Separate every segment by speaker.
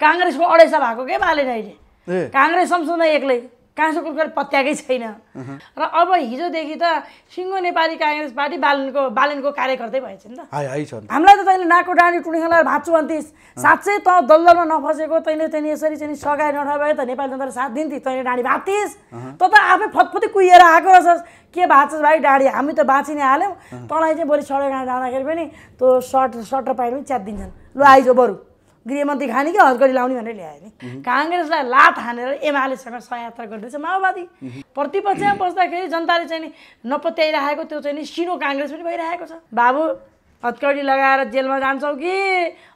Speaker 1: काङ्ग्रेसको अडेसा भएको के बालेन अहिले काङ्ग्रेस संसदमा एक्लै काँसो कुर्कर पत्याएकै छैन र अब हिजोदेखि त सिङ्गो नेपाली काङ्ग्रेस पार्टी बालनको बालनको कार्यकर्तै भएछ नि त
Speaker 2: हामीलाई
Speaker 1: त तैँले नाको डाँडी टुनिखेला भाँच्छु भन्थिस् साँच्चै त दलदलमा नफसेको तैँले तैँले यसरी चाहिँ सघाइ नठाए त नेपाली जनताले साथ दिन्थे तैँले डाँडी भाँच्थिस् त त आफै फतफती कुहिएर आएको रहेछस् के भाँच्छस् भाइ डाँडी हामी त बाँचि नै हाल्यौँ तँलाई चाहिँ बरु सडक जाँदाखेरि पनि त्यो सर्ट सर्ट र पाइट पनि दिन्छन् लु आइज बरु गृहमन्त्री खाने कि हजगढी लाउने भनेर ल्याए नि काङ्ग्रेसलाई लात हानेर एमालेसँग सहयात्रा गर्दैछ माओवादी प्रतिपक्षमा बस्दाखेरि जनताले चाहिँ नि नपत्याइरहेको त्यो चाहिँ नि सिनो काङ्ग्रेस पनि भइरहेको छ बाबु हत्कडी लगाएर जेलमा जान्छौ कि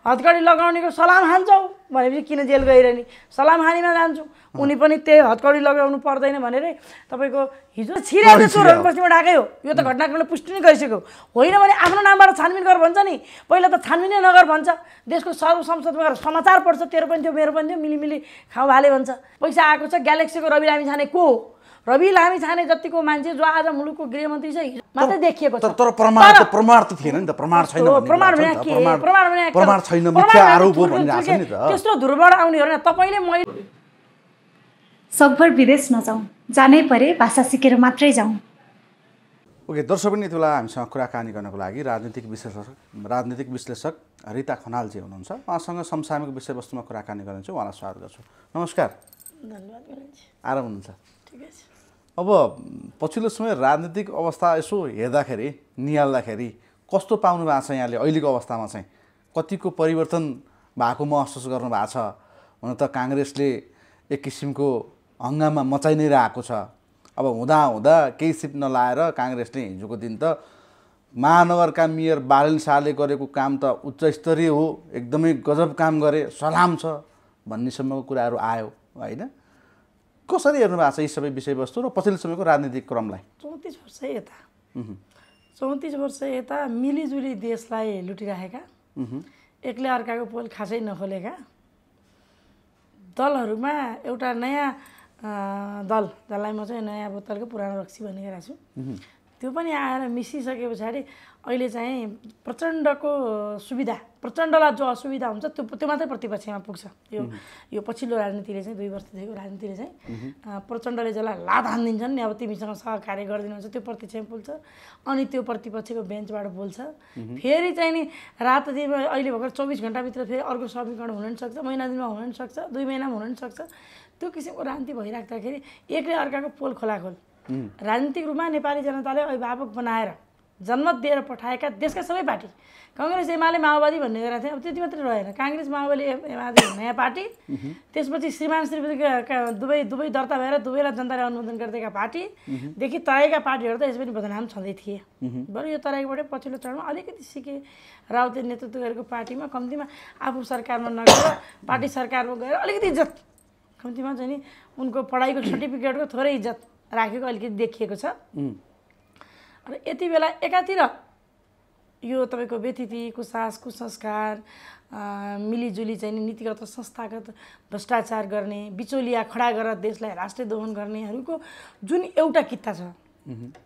Speaker 1: हत्कडी लगाउनेको सलाम हान्छौ भनेपछि किन जेल गइरहने सलाम हानीमा जान्छौँ उनी पनि त्यही हतकडी लगाउनु पर्दैन भनेरै तपाईँको हिजो छिरेको चोरहरू बस्तीमा ढाकै हो यो त घटनाक्रमले पुष्टि नै गरिसक्यो होइन भने आफ्नो नामबाट छानबिन गर भन्छ नि पहिला त छानबिनै नगर भन्छ देशको सर्वसंसदमा गएर समाचार पढ्छ तेरो पनि थियो मेरो पनि थियो मिलिमिली खाउँ हाले भन्छ पैसा आएको छ ग्यालेक्सीको रवि लामी छाने को रवि लामी छाने जतिको मान्छे जो आज मुलुकको गृहमन्त्री छ मात्रै देखिएको छ
Speaker 2: तर प्रमाण प्रमाण त थिएन नि त प्रमाण छैन प्रमाण प्रमाण प्रमाण छैन मिथ्या आरोप हो भनिरहेको नि त त्यस्तो
Speaker 1: आउने आउनेहरू तपाईँले मैले सकभर विदेश नजाउँ जानै परे भाषा सिकेर मात्रै जाउँ
Speaker 2: ओके दर्शक पनि यति बेला हामीसँग कुराकानी गर्नको लागि राजनीतिक विश्लेषक राजनीतिक विश्लेषक रिता खनालजी हुनुहुन्छ उहाँसँग समसामयिक विषयवस्तुमा कुराकानी गर्नेछु उहाँलाई स्वागत गर्छु नमस्कार
Speaker 1: धन्यवाद
Speaker 2: आराम हुनुहुन्छ अब पछिल्लो समय राजनीतिक अवस्था यसो हेर्दाखेरि निहाल्दाखेरि कस्तो पाउनु भएको छ यहाँले अहिलेको अवस्थामा चाहिँ कतिको परिवर्तन भएको महसुस गर्नुभएको छ हुन त काङ्ग्रेसले एक किसिमको हङ्गामा मचाइ नै रहेको छ अब हुँदा हुँदा केही सिप नलाएर काङ्ग्रेसले हिजोको दिन त महानगरका मेयर बालेन शाहले गरेको काम त उच्च स्तरीय हो एकदमै गजब काम गरे सलाम छ भन्नेसम्मको कुराहरू आयो होइन कसरी हेर्नु भएको छ यी सबै विषयवस्तु र पछिल्लो समयको राजनीतिक क्रमलाई
Speaker 1: चौतिस वर्ष यता चौतिस वर्ष यता मिलिजुली देशलाई लुटिराखेका एक्लै अर्काको पोल खासै नखोलेका दलहरूमा एउटा नयाँ दल जसलाई म चाहिँ नयाँ बोतलको पुरानो रक्सी भनिरहेको छु त्यो पनि आएर मिसिसके पछाडि अहिले चाहिँ प्रचण्डको सुविधा प्रचण्डलाई जो असुविधा हुन्छ त्यो त्यो मात्रै प्रतिपक्षमा पुग्छ यो यो पछिल्लो राजनीतिले चाहिँ दुई वर्षदेखिको राजनीतिले चाहिँ प्रचण्डले जसलाई लात हानिदिन्छन् नि अब तिमीसँग सहकार्य गरिदिनुहुन्छ त्यो प्रतिपक्षमा पुग्छ अनि त्यो प्रतिपक्षको बेन्चबाट बोल्छ फेरि चाहिँ नि रात दिन अहिले भर्खर चौबिस घन्टाभित्र फेरि अर्को समीकरण हुन पनि सक्छ महिना दिनमा हुन पनि सक्छ दुई महिनामा हुन पनि सक्छ त्यो किसिमको राजनीति भइराख्दाखेरि एकले अर्काको पोल खोलाखोल राजनीतिक रूपमा नेपाली जनताले अभिभावक बनाएर जन्मत दिएर पठाएका देशका सबै पार्टी कङ्ग्रेस एमाले माओवादी भन्ने गरेका थिए अब त्यति मात्रै रहेन काङ्ग्रेस माओवादी एमाले नयाँ पार्टी त्यसपछि श्रीमान श्रीमती दुवै दुवै दर्ता भएर दुवैलाई जनताले अनुमोदन गरिदिएका पार्टीदेखि तराईका पार्टीहरू त यस पनि बदनाम छँदै थिए बरु यो तराईबाट पछिल्लो चरणमा अलिकति सिके राउतले नेतृत्व गरेको पार्टीमा कम्तीमा आफू सरकारमा नगएर पार्टी सरकारमा गएर अलिकति इज्जत कम्तीमा चाहिँ नि उनको पढाइको सर्टिफिकेटको थोरै इज्जत राखेको अलिकति देखिएको छ र यति बेला एकातिर यो तपाईँको व्यतिथि कुसास कुसंस्कार मिलिजुली चाहिँ नीतिगत संस्थागत भ्रष्टाचार गर्ने बिचौलिया खडा गरेर देशलाई राष्ट्रिय दोहन गर्नेहरूको जुन एउटा किता छ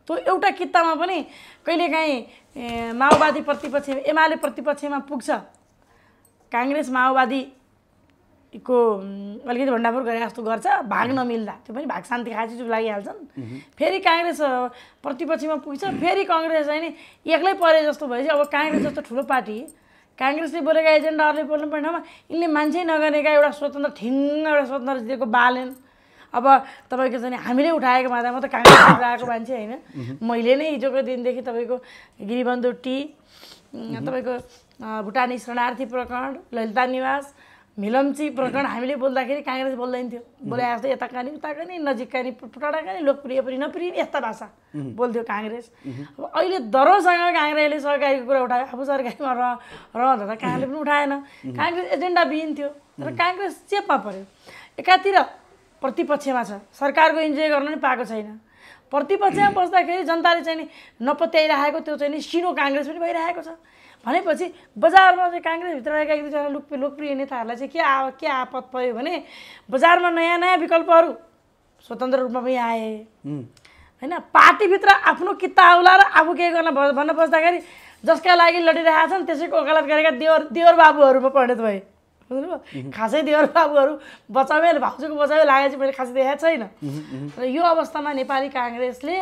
Speaker 1: त्यो एउटा कितामा पनि कहिलेकाहीँ माओवादी प्रतिपक्ष एमाले प्रतिपक्षमा पुग्छ काङ्ग्रेस माओवादी को अलिकति भण्डाफोर गरे जस्तो गर्छ भाग नमिल्दा त्यो पनि भाग शान्ति खाँची चुप लागिहाल्छन् फेरि काङ्ग्रेस प्रतिपक्षमा पुग्छ फेरि कङ्ग्रेस चाहिँ नि एक्लै परे जस्तो भएपछि अब काङ्ग्रेस जस्तो ठुलो पार्टी काङ्ग्रेसले बोलेका एजेन्डाहरूले बोल्नु पर्ने ठाउँमा यिनले मान्छे नगरेका एउटा स्वतन्त्र ठिङ एउटा स्वतन्त्र दिएको बालेन अब तपाईँको चाहिँ हामीले उठाएको मात्रामा त काङ्ग्रेस उठाएको मान्छे होइन मैले नै हिजोको दिनदेखि तपाईँको गिरिबन्धु टी तपाईँको भुटानी शरणार्थी प्रकरण ललिता निवास मिलम्ची प्रकरण हामीले बोल्दाखेरि काङ्ग्रेस बोल्दैन थियो बोले जस्तो यता कानी उता कानी नजिक कानी टाढा कानी लोकप्रिय पनि नप्रिय यस्ता भाषा बोल्थ्यो काङ्ग्रेस अब अहिले दरोसँग काङ्ग्रेसले सरकारीको कुरा उठायो आफू सरकारीमा रह रहँदा त काङ्ग्रेस पनि उठाएन काङ्ग्रेस एजेन्डा बिहिन्थ्यो थियो तर काङ्ग्रेस चेपमा पऱ्यो एकातिर प्रतिपक्षमा छ सरकारको इन्जोय गर्न पनि पाएको छैन प्रतिपक्षमा बस्दाखेरि जनताले चाहिँ नपत्याइरहेको त्यो चाहिँ नि सिनो काङ्ग्रेस पनि भइरहेको छ भनेपछि बजारमा चाहिँ काङ्ग्रेसभित्र रहेका एक दुईजना लोक लोकप्रिय नेताहरूलाई चाहिँ के आ के आपत पऱ्यो भने बजारमा नयाँ नयाँ विकल्पहरू स्वतन्त्र रूपमा पनि आए होइन पार्टीभित्र आफ्नो किता आउला र आफू केही गर्न भन्न बस्दाखेरि जसका लागि लडिरहेका छन् त्यसैको वकालत गरेका देवर देवर बाबुहरूमा परिणत भए खासै देवर बाबुहरू बचाउमै भाउजूको बचाउमै लागेपछि मैले खासै देखाएको छैन र यो अवस्थामा नेपाली काङ्ग्रेसले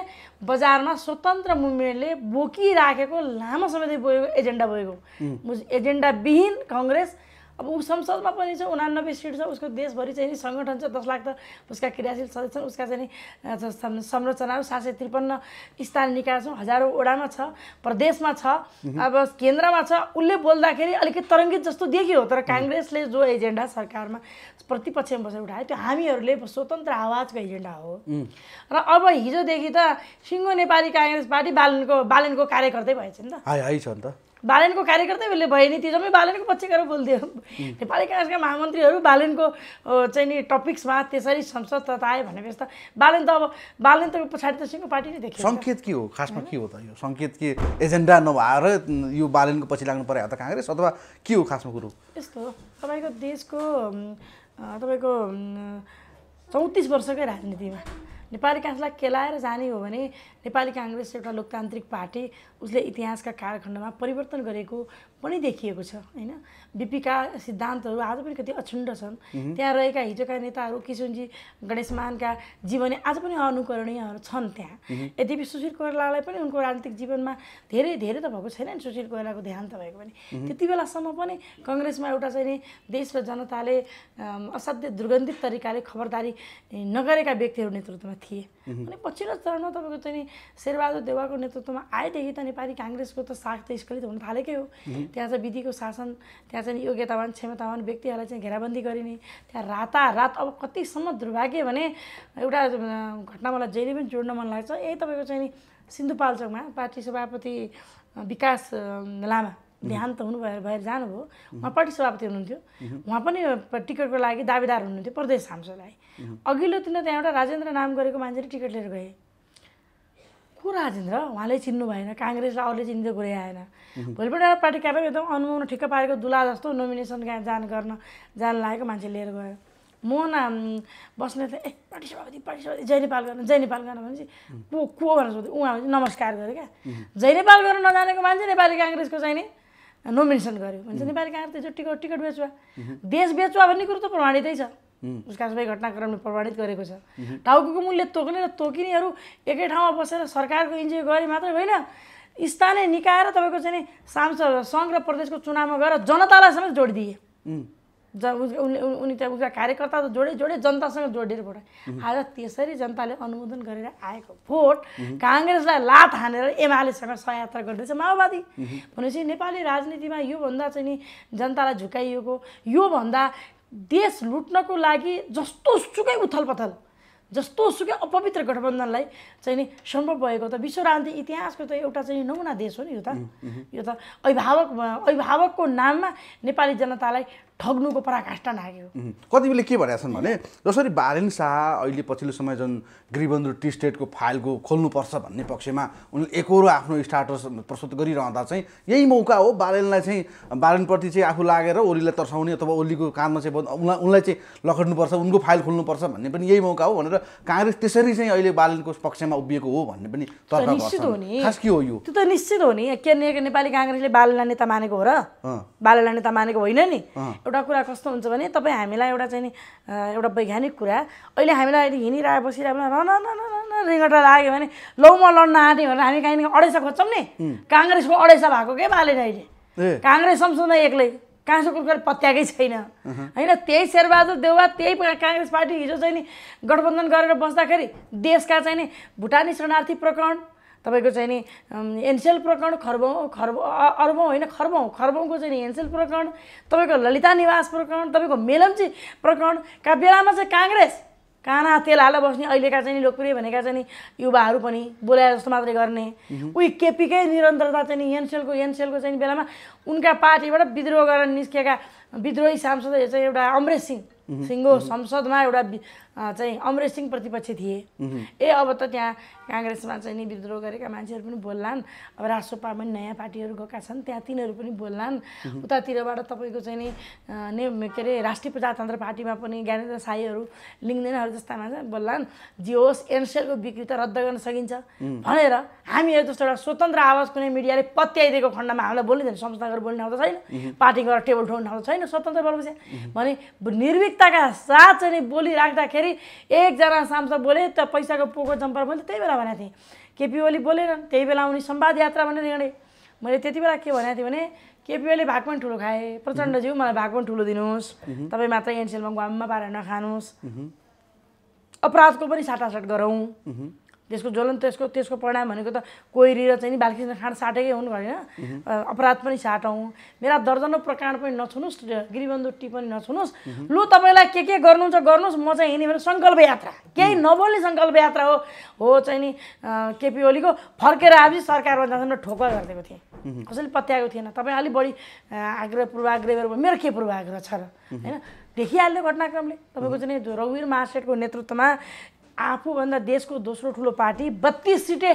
Speaker 1: बजारमा स्वतन्त्र मुभमेन्टले बोकिराखेको लामो समयदेखि बोकेको एजेन्डा बोकेको एजेन्डाविहीन कङ्ग्रेस अब ऊ संसदमा पनि छ उनानब्बे सिट छ उसको देशभरि चाहिँ नि सङ्गठन छ दस लाख त उसका क्रियाशील सदस्य छन् उसका चाहिँ नि संरचनाहरू सात सय त्रिपन्न स्थान निकाय हजारौँ हजारौँवटामा छ प्रदेशमा छ अब केन्द्रमा छ उसले बोल्दाखेरि अलिकति तरङ्गित जस्तो देखियो तर काङ्ग्रेसले जो एजेन्डा सरकारमा प्रतिपक्षमा बसेर उठायो त्यो हामीहरूले स्वतन्त्र आवाजको एजेन्डा हो र अब हिजोदेखि त सिङ्गो नेपाली काङ्ग्रेस पार्टी बालनको बालनको कार्यकर्तै भएछ नि त छ नि त बालनको कार्यकर्ता उसले भयो नि त्यो जम्मै बालनको पक्ष गएर बोल्थ्यो नेपाली काङ्ग्रेसका महामन्त्रीहरू बालनको चाहिँ नि टपिक्समा त्यसरी संसद तताए भनेपछि जस्तो बालन त अब बालन त पछाडि त सिङ्गो पार्टी नै देखियो सङ्केत
Speaker 2: के हो खासमा के हो त यो सङ्केत के एजेन्डा नभएर यो बालनको पछि लाग्नु पऱ्यो त काङ्ग्रेस अथवा के हो खासमा कुरो
Speaker 1: यस्तो तपाईँको देशको तपाईँको चौतिस वर्षकै राजनीतिमा नेपाली काङ्ग्रेसलाई केलाएर जाने हो भने नेपाली काङ्ग्रेस एउटा लोकतान्त्रिक पार्टी उसले इतिहासका कालखण्डमा परिवर्तन गरेको पनि देखिएको छ होइन बिपीका सिद्धान्तहरू आज पनि कति अछुण्ड छन् त्यहाँ रहेका हिजोका नेताहरू किशोनजी गणेशमानका जीवनी आज पनि अनुकरणीयहरू छन् त्यहाँ यद्यपि सुशील कोइरालालाई पनि उनको राजनीतिक जीवनमा धेरै धेरै त भएको छैन नि सुशील कोइरालाको ध्यान त भएको पनि त्यति बेलासम्म पनि कङ्ग्रेसमा एउटा चाहिँ नि देश र जनताले असाध्य दुर्गन्धित तरिकाले खबरदारी नगरेका व्यक्तिहरू नेतृत्वमा थिए अनि पछिल्लो चरणमा तपाईँको चाहिँ नि शेरबहादुर देवाको नेतृत्वमा आएदेखि त नेपाली काङ्ग्रेसको त साख त स्खलित हुन थालेकै हो त्यहाँ चाहिँ विधिको शासन त्यहाँ चाहिँ योग्यतावान क्षमतावान व्यक्तिहरूलाई चाहिँ घेराबन्दी गरिने त्यहाँ रातारात अब कतिसम्म दुर्भाग्य भने एउटा घटना मलाई जहिले पनि जोड्न मन लाग्छ यही तपाईँको चाहिँ नि सिन्धुपाल्चोकमा पार्टी सभापति विकास लामा देहान्त हुनु भएर भएर जानुभयो उहाँ पार्टी सभापति हुनुहुन्थ्यो उहाँ पनि टिकटको लागि दावेदार हुनुहुन्थ्यो प्रदेश सांसदलाई अघिल्लोतिर त्यहाँ एउटा राजेन्द्र नाम गरेको मान्छेले टिकट लिएर गए को राजेन्द्र उहाँले चिन्नु भएन काङ्ग्रेसलाई अरूले चिन्दै गए आएन भोलिपल्ट एउटा पार्टी कार्यक्रम एकदम अनुमान ठिक्क पारेको दुला जस्तो नोमिनेसन कहाँ जान गर्न जान लागेको मान्छे लिएर गयो बस्ने त ए पार्टी सभापति पार्टी सभापति जय नेपाल गर्न जय नेपाल गर्न भनेपछि को को भनेर सोध्यो उहाँ नमस्कार गरेँ क्या जय नेपाल गर्न नजानेको मान्छे नेपाली काङ्ग्रेसको चाहिँ नि नोमिनेसन गर्यो भन्छ नेपाली काङ्ग्रेस त्यो टिकट टिकट बेचुवा देश बेचुवा भन्ने कुरो त प्रमाणितै छ उसका सबै घटनाक्रमले प्रमाणित गरेको छ टाउको मूल्य तोक्ने र तोकिनेहरू एकै ठाउँमा बसेर सरकारको इन्जोय गरे मात्रै होइन स्थानीय निकाय र तपाईँको चाहिँ सांसद सङ्घ र प्रदेशको चुनावमा गएर जनतालाई समेत जोडिदिए उनी त उसका कार्यकर्ता त जोडे जोडे जनतासँग जोडेर भोट आज त्यसरी जनताले अनुमोदन गरेर आएको भोट काङ्ग्रेसलाई लात हानेर एमालेसँग सहयात्रा गर्दैछ माओवादी भनेपछि नेपाली राजनीतिमा योभन्दा चाहिँ नि जनतालाई झुकाइएको योभन्दा देश लुट्नको लागि जस्तो सुकै उथल जस्तो सुकै अपवित्र गठबन्धनलाई चाहिँ नि सम्भव भएको त विश्व इतिहासको त एउटा चाहिँ नमुना देश हो नि यो त यो त अभिभावक अभिभावकको नाममा नेपाली जनतालाई ठग्नुको पराकाष्ठा लाग्यो
Speaker 2: कतिपयले के भनेका छन् भने जसरी बालेन शाह अहिले पछिल्लो समय जुन गृहबन्धु टी स्टेटको फाइलको खोल्नुपर्छ भन्ने पक्षमा उनले एकरो आफ्नो स्टाटस प्रस्तुत गरिरहँदा चाहिँ यही मौका हो बालेनलाई चाहिँ बालेनप्रति चाहिँ आफू लागेर ओलीलाई तर्साउने अथवा ओलीको कानमा चाहिँ उनलाई उनलाई चाहिँ लखड्नुपर्छ उनको फाइल खोल्नुपर्छ भन्ने पनि यही मौका हो भनेर काङ्ग्रेस त्यसरी चाहिँ अहिले बालेनको पक्षमा उभिएको हो भन्ने पनि तर्क खास के हो यो
Speaker 1: त्यो त निश्चित हो नि के नेपाली काङ्ग्रेसले बालेनलाई नेता मानेको हो र बालेनलाई नेता मानेको होइन नि एउटा कुरा कस्तो हुन्छ भने तपाईँ हामीलाई एउटा चाहिँ नि एउटा वैज्ञानिक कुरा अहिले हामीलाई अहिले हिँडिरहेको बसिरहेको र न न रिङ्गटा लाग्यो भने लौ म लड्न आँट्यो भनेर हामी काहीँ अढाइसा खोज्छौँ नि काङ्ग्रेसको अढाइसा भएको के बालेन अहिले काङ्ग्रेस संसदमा एक्लै काँसो कुर्कर पत्याएकै छैन होइन त्यही शेरबहादुर देउवा त्यही काङ्ग्रेस पार्टी हिजो चाहिँ नि गठबन्धन गरेर बस्दाखेरि देशका चाहिँ नि भुटानी शरणार्थी प्रकरण तपाईँको चाहिँ नि एनसेल प्रकरण खरबौँ खर्ब अर्बौँ होइन खरबौँ खरबौँको चाहिँ नि एनसेल प्रकरण तपाईँको ललिता निवास प्रकरण तपाईँको मेलम्ची प्रकरणका बेलामा चाहिँ काङ्ग्रेस काना तेल हालेर बस्ने अहिलेका चाहिँ लोकप्रिय भनेका चाहिँ युवाहरू पनि बोलाए जस्तो मात्रै गर्ने उही केपीकै निरन्तरता चाहिँ एनसेलको एनसेलको चाहिँ बेलामा उनका पार्टीबाट विद्रोह गरेर निस्केका विद्रोही सांसद चाहिँ एउटा अमरेश सिंह सिङ्गो संसदमा एउटा चाहिँ अमरेश सिंह प्रतिपक्ष थिए ए अब त त्यहाँ काङ्ग्रेसमा चाहिँ नि विद्रोह गरेका मान्छेहरू पनि बोल्लान् अब रासोपा पनि नयाँ पार्टीहरू गएका छन् त्यहाँ तिनीहरू पनि बोल्लान् उतातिरबाट तपाईँको चाहिँ नि ने के अरे राष्ट्रिय प्रजातन्त्र पार्टीमा पनि ज्ञानेन्द्र साईहरू लिङ्गदेनहरू जस्ता मान्छे बोल्लान् जे होस् एनसेलको बिक्री त रद्द गर्न सकिन्छ भनेर हामीहरू जस्तो एउटा स्वतन्त्र आवाज कुनै मिडियाले पत्याइदिएको खण्डमा हामीलाई छैन संस्थाहरू बोल्ने ठाउँ त छैन पार्टी गरेर टेबल ठोक्ने ठाउँ त छैन होइन स्वतन्त्र बलबुसिया भने निर्भीकताका साथ चाहिँ बोलिराख्दाखेरि एकजना सांसद बोले त पैसाको पोको जम्पर मैले त्यही बेला भनेको थिएँ केपी ओली बोलेनन् त्यही बेला उनी सम्वाद यात्रा भनेर हिँडेँ मैले त्यति बेला के भनेको थिएँ भने केपी ओली भाग पनि ठुलो खाएँ प्रचण्डज्यू मलाई भाग पनि ठुलो दिनुहोस् तपाईँ मात्र एनसिएलमा घुवाममा पारेर नखानुहोस् अपराधको पनि साटासाट गरौँ त्यसको ज्वलन त्यसको त्यसको परिणाम भनेको त कोइरी र चाहिँ नि बालकृष्ण खाँड साटेकै हुन् होइन अपराध पनि साटौँ मेरा दर्जनौ प्रकाण्ड पनि नछुनुहोस् गिरिबन्धु टी पनि नछुनुहोस् लु तपाईँलाई के के गर्नुहुन्छ गर्नुहोस् म चाहिँ हिँड्ने भने सङ्कल्प यात्रा केही नबोल्ने सङ्कल्प यात्रा हो हो चाहिँ नि केपी ओलीको फर्केर आज सरकारमा जाँदैन ठोका गरिदिएको थिएँ कसैले पत्याएको थिएन तपाईँ अलिक बढी आग्रह पूर्वाग्रह मेरो के पूर्वाग्रह छ र होइन देखिहाल्यो घटनाक्रमले तपाईँको चाहिँ रघुवीर महासेठको नेतृत्वमा आफूभन्दा देशको दोस्रो ठुलो पार्टी बत्तिस सिटे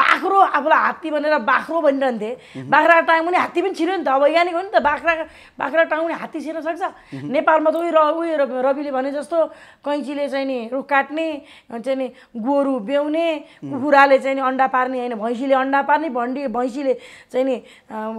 Speaker 1: बाख्रो आफूलाई हात्ती भनेर बाख्रो भनिरहन्थे बाख्रा पनि हात्ती पनि छिर्यो नि त वैज्ञानिक हो नि त बाख्रा बाख्रा पनि हात्ती छिर्न सक्छ नेपालमा त उयो र उयो रविले भने जस्तो कैँचीले चाहिँ नि रुख काट्ने चाहिँ नि गोरु ब्याउने कुखुराले चाहिँ नि अन्डा पार्ने होइन भैँसीले अन्डा पार्ने भन्डी भैँसीले चाहिँ नि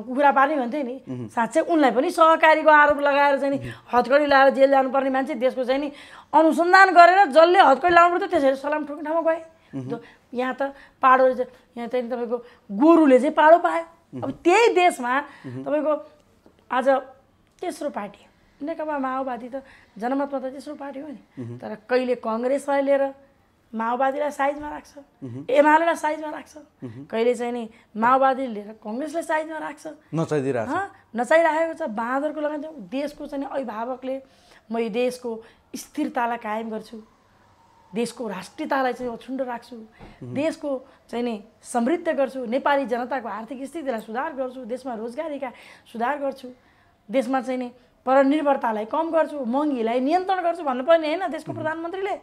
Speaker 1: कुखुरा पार्ने भन्थ्यो नि साँच्चै उनलाई पनि सहकारीको आरोप लगाएर चाहिँ नि हतकडी लगाएर जेल जानुपर्ने मान्छे देशको चाहिँ नि अनुसन्धान गरेर जसले हत्कै लाउनु पर्थ्यो त्यसरी सलाम ठोक्ने ठाउँमा गए यहाँ त पाडो यहाँ चाहिँ तपाईँको गोरुले चाहिँ पाडो पायो अब त्यही देशमा तपाईँको आज तेस्रो पार्टी नेकपा माओवादी त जनमतमा त तेस्रो पार्टी हो नि तर कहिले कङ्ग्रेसलाई लिएर माओवादीलाई साइजमा राख्छ एमालेलाई साइजमा राख्छ कहिले चाहिँ नि माओवादीले लिएर कङ्ग्रेसलाई साइजमा राख्छ नचाइदिरहेको छ छ बाँदरको लगाइदियो देशको चाहिँ अभिभावकले मैले देशको स्थिरतालाई कायम गर्छु देशको राष्ट्रियतालाई चाहिँ अछुण्ड राख्छु देशको चाहिँ नि समृद्ध गर्छु नेपाली जनताको आर्थिक स्थितिलाई सुधार गर्छु देशमा रोजगारीका सुधार गर्छु देशमा चाहिँ नि परनिर्भरतालाई कम गर्छु महँगीलाई नियन्त्रण गर्छु भन्नुपर्ने होइन देशको प्रधानमन्त्रीले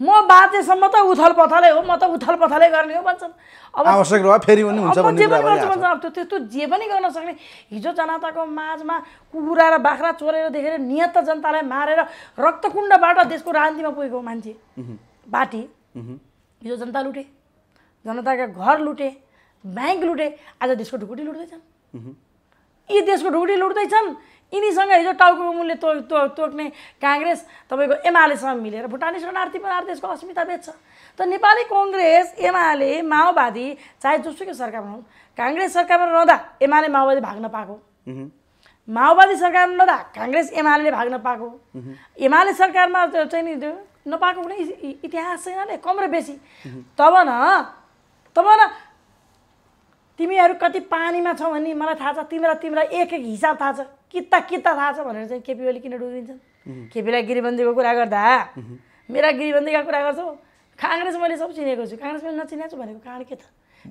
Speaker 1: म बाँचेसम्म त उथल पथलै हो म त उथल पथलै गर्ने हो भन्छन् अब आवश्यक फेरि पनि त्यो त्यस्तो जे पनि गर्न सक्ने हिजो जनताको माझमा कुखुरा र बाख्रा चोरेर देखेर नियत जनतालाई मारेर रक्तकुण्डबाट देशको राजनीतिमा पुगेको मान्छे बाटी हिजो जनता लुटे जनताका घर लुटे ब्याङ्क लुटे आज देशको ढुकुटी लुट्दैछन् यी देशको ढुकुटी लुट्दैछन् यिनीसँग हिजो टाउको मूल्य तो तो तोक्ने काङ्ग्रेस तपाईँको एमालेसँग मिलेर भुटानीसँग आर्थिक देशको अस्मिता बेच्छ त नेपाली कङ्ग्रेस एमाले माओवादी चाहे जोसुकै सरकारमा हुन् काङ्ग्रेस सरकारमा रहँदा एमाले माओवादी भाग्न पाएको माओवादी सरकारमा रहँदा काङ्ग्रेस एमाले भाग्न पाएको एमाले सरकारमा चाहिँ नि नपाएको कुनै इतिहास छैन कम र बेसी तब न तब न तिमीहरू कति पानीमा छौ भने मलाई थाहा छ तिम्रा तिम्रा एक एक हिसाब थाहा छ किता किता थाहा छ भनेर चाहिँ केपी ओली किन डुबिन्छन् केपीलाई गिरीबन्दीको कुरा गर्दा मेरा गिरीबन्दीका कुरा गर्छौ काङ्ग्रेस मैले सब चिनेको छु काङ्ग्रेस मैले नचिनेको छु भनेको कारण के त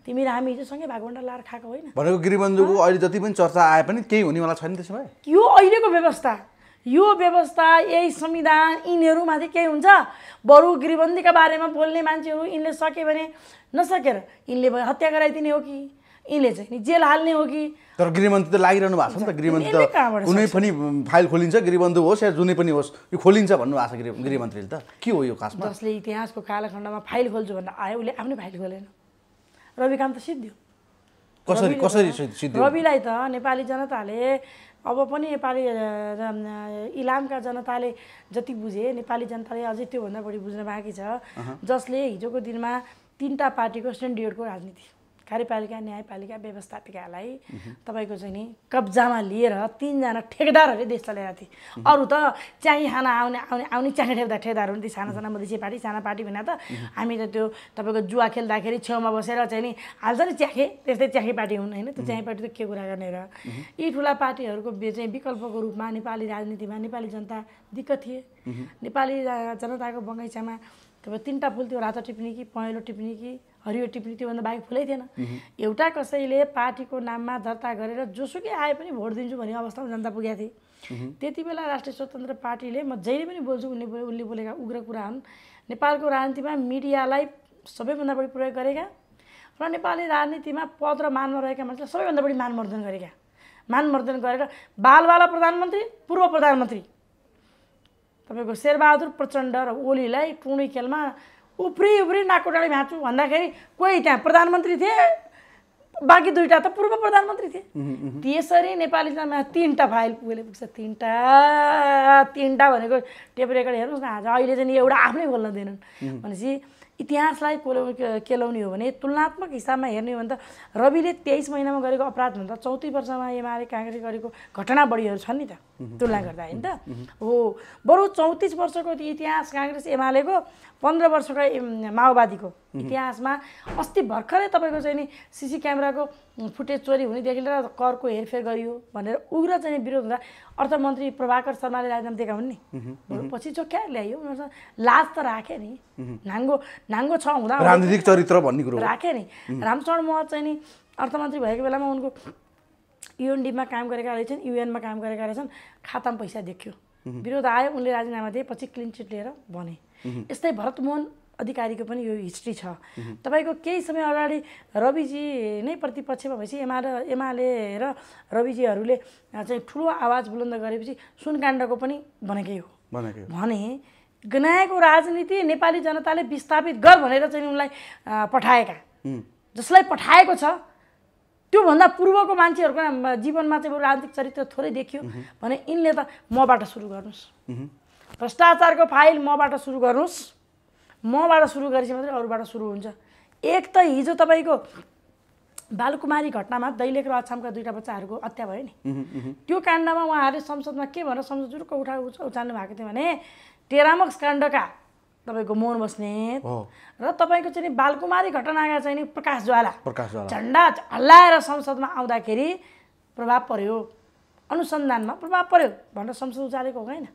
Speaker 1: तिमी र हामी हिजो सँगै भागवण्डा लाएर खाएको होइन
Speaker 2: भनेको गिरिबन्धुको अहिले जति पनि चर्चा आए पनि केही हुनेवाला छैन त्यसो भए
Speaker 1: यो अहिलेको व्यवस्था यो व्यवस्था यही संविधान यिनीहरूमाथि केही हुन्छ बरु गिरिबन्दीका बारेमा बोल्ने मान्छेहरू यिनले सके भने नसकेर यिनले हत्या गराइदिने हो कि यिनले चाहिँ नि जेल हाल्ने हो कि
Speaker 2: तर गृहमन्त्री त लागिरहनु भएको छ नि त गृहमन्त्री कुनै पनि फाइल खोलिन्छ गृहबन्धु होस् या जुनै पनि होस् यो खोलिन्छ भन्नुभएको छ गृह गृहमन्त्रीले त के हो यो खासमा जसले
Speaker 1: इतिहासको कालखण्डमा फाइल खोल्छु भनेर आयो उसले आफ्नै फाइल खोलेन रविकान्त सिद्धि
Speaker 2: कसरी कसरी सिद्धि रविलाई
Speaker 1: त नेपाली जनताले अब पनि नेपाली इलामका जनताले जति बुझे नेपाली जनताले अझै त्योभन्दा बढी बुझ्न बाँकी छ जसले हिजोको दिनमा तिनवटा पार्टीको सेन्डिएटको राजनीति कार्यपालिका न्यायपालिका व्यवस्थापिकालाई तपाईँको चाहिँ नि कब्जामा लिएर तिनजना ठेकेदारहरूले देश चलाइरहेको थिए अरू त चाहिँ खाना आउने आउने आउने चाहिँ ठेक्दा ठेकेदार हुन्थ्यो साना साना मधेसी पार्टी साना पार्टी भन्दा त हामी त त्यो तपाईँको जुवा खेल्दाखेरि छेउमा बसेर चाहिँ नि हाल्छ नि च्याखे त्यस्तै च्याखे पार्टी हुन् होइन त्यो च्याखे पार्टी त के कुरा गर्ने र यी ठुला पार्टीहरूको चाहिँ विकल्पको रूपमा नेपाली राजनीतिमा नेपाली जनता दिक्क थिए नेपाली जनताको बगैँचामा तपाईँ तिनवटा फुल थियो रातो टिप्ने कि पहेँलो टिप्ने कि हरियो टिप्ने त्योभन्दा बाहेक फुलै थिएन एउटा कसैले पार्टीको नाममा दर्ता गरेर जोसुकै आए पनि भोट दिन्छु भन्ने अवस्थामा जनता पुगेका थिए त्यति बेला राष्ट्रिय स्वतन्त्र पार्टीले म जहिले पनि बोल्छु उनले बोले उनले बोलेका उग्र कुरा हुन् नेपालको राजनीतिमा मिडियालाई सबैभन्दा बढी प्रयोग गरेका र नेपाली राजनीतिमा पद र मानमा रहेका मान्छेलाई सबैभन्दा बढी मानमर्दन गरेका मानमर्दन गरेर बालबाला प्रधानमन्त्री पूर्व प्रधानमन्त्री तपाईँको शेरबहादुर प्रचण्ड र ओलीलाई खेलमा उफ्री उफ्री नाकोटाडी भ्याँचु भन्दाखेरि कोही त्यहाँ प्रधानमन्त्री थिए बाँकी दुईवटा त पूर्व प्रधानमन्त्री
Speaker 2: थिए
Speaker 1: त्यसरी नेपाली जम्मा तिनवटा फाइल पुगेले पुग्छ तिनवटा तिनवटा भनेको टेप रेकर्ड हेर्नुहोस् न आज अहिले चाहिँ एउटा आफ्नै बोल्न दिएनन् भनेपछि इतिहासलाई कोलो केलाउने हो भने तुलनात्मक हिसाबमा हेर्ने हो भने त रविले तेइस महिनामा गरेको अपराधभन्दा चौतिस वर्षमा एमाले काङ्ग्रेस गरेको घटना बढीहरू छन् नि त तुलना गर्दा होइन त हो बरु चौतिस वर्षको इतिहास काङ्ग्रेस एमालेको पन्ध्र वर्षको माओवादीको इतिहासमा अस्ति भर्खरै तपाईँको चाहिँ नि सिसी क्यामेराको फुटेज चोरी हुनेदेखि लिएर करको हेरफेर गरियो भनेर उग्र चाहिँ विरोध हुँदा अर्थमन्त्री प्रभाकर शर्माले राजीनामा दिएका हुन् नि पछि चोख्या ल्यायो उनीहरूसँग लाज त राखे नि नाङ्गो नाङ्गो छ हुँदा राजनीतिक चरित्र
Speaker 2: भन्ने कुरो राखे
Speaker 1: नि रामचरण महत चाहिँ नि अर्थमन्त्री भएको बेलामा उनको युएनडीमा काम गरेका रहेछन् युएनमा काम गरेका रहेछन् खातामा पैसा देख्यो विरोध आयो उनले राजीनामा दिए पछि क्लिन चिट लिएर भने यस्तै भरतमोहन अधिकारीको पनि यो हिस्ट्री छ तपाईँको केही समय अगाडि रविजी नै प्रतिपक्षमा भएपछि एमाले एमाले र रविजीहरूले चाहिँ ठुलो आवाज बुलन्द गरेपछि सुनकाण्डको पनि भनेकै हो
Speaker 2: भने
Speaker 1: गनाएको राजनीति नेपाली जनताले विस्थापित गर भनेर चाहिँ उनलाई पठाएका जसलाई पठाएको छ त्योभन्दा पूर्वको मान्छेहरूको जीवनमा चाहिँ राजनीतिक चरित्र थोरै देखियो भने यिनले त मबाट सुरु गर्नुहोस् भ्रष्टाचारको फाइल मबाट सुरु गर्नुहोस् मबाट सुरु गरेपछि मात्रै अरूबाट सुरु हुन्छ एक त हिजो तपाईँको बालकुमारी घटनामा दैलेख र अछामका दुईवटा बच्चाहरूको हत्या भयो नि त्यो काण्डमा उहाँहरूले संसदमा के भनेर संसद जुरुक्क उठा उचाल्नु भएको थियो भने टेरामक्स काण्डका तपाईँको मोहन बस्नेत र तपाईँको चाहिँ बालकुमारी घटनाका चाहिँ नि प्रकाश ज्वाला झन्डा हल्लाएर संसदमा आउँदाखेरि प्रभाव पर्यो अनुसन्धानमा प्रभाव पर्यो भनेर संसद उचालेको होइन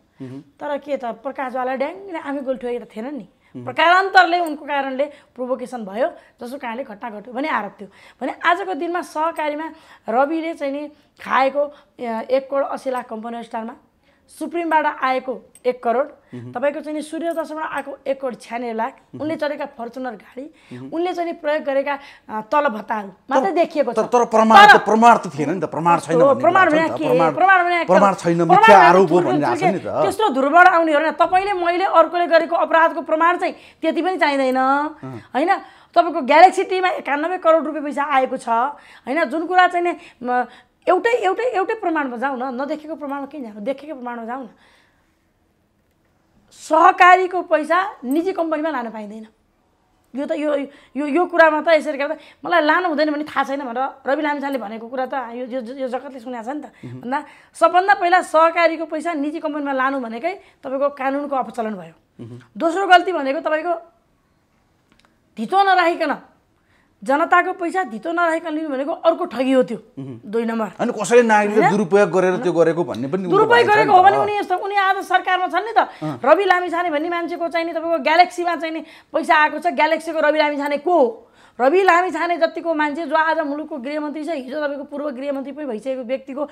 Speaker 1: तर के त प्रकाशवाला ड्याङ्गले आमी गोल ठोकेको थिएन नि प्रकारान्तरले उनको कारणले प्रोभोकेसन भयो जसको कारणले घटना घट्यो भने आरोप थियो भने आजको दिनमा सहकारीमा रविले चाहिँ नि खाएको एक करोड असी लाख कम्पनी स्टारमा सुप्रिमबाट आएको एक करोड तपाईँको चाहिँ नि सूर्य दशमबाट आएको एक करोड छ्यानब्बे लाख उनले चढेका फर्चुनर गाडी उनले चाहिँ प्रयोग गरेका तल भत्ताहरू मात्रै देखिएको छ तर
Speaker 2: प्रमाण प्रमाण त थिएन नि त प्रमाण छैन प्रमाण प्रमाण छैन आरोप हो त्यस्तो
Speaker 1: ध्रुवबाट आउने होइन तपाईँले मैले अर्कोले गरेको अपराधको प्रमाण चाहिँ त्यति पनि चाहिँदैन होइन तपाईँको ग्यालेक्सी टीमा एकानब्बे करोड रुपियाँ पैसा आएको छ होइन जुन कुरा चाहिँ एउटै एउटै एउटै प्रमाणमा जाउँ न नदेखेको प्रमाणमा किन जानु देखेको प्रमाणमा जाउँ न सहकारीको पैसा निजी कम्पनीमा लान पाइँदैन यो त यो यो यो कुरामा त यसरी गर्दा मलाई लानु हुँदैन भने थाहा छैन भनेर रवि लामिछाले भनेको कुरा त यो यो जगतले सुनेको छ नि त भन्दा सबभन्दा पहिला सहकारीको पैसा निजी कम्पनीमा लानु भनेकै तपाईँको कानुनको अपचलन भयो दोस्रो गल्ती भनेको तपाईँको धितो नराखिकन जनताको पैसा धितो नराखिकन लिनु भनेको अर्को ठगी हो त्यो दुई नम्बर अनि कसैले नागरिकले दुरुपयोग गरेर त्यो
Speaker 2: गरेको भन्ने पनि दुरुपयोग गरेको हो भने उनी
Speaker 1: यस्तो उनी आज सरकारमा छन् नि त रवि लामिछाने भन्ने मान्छेको चाहिँ नि तपाईँको ग्यालेक्सीमा चाहिँ नि पैसा आएको छ ग्यालेक्सीको रवि लामिछाने को हो रवि लामी छाने जतिको मान्छे जो आज मुलुकको गृहमन्त्री छ हिजो तपाईँको पूर्व गृहमन्त्री पनि भइसकेको व्यक्तिको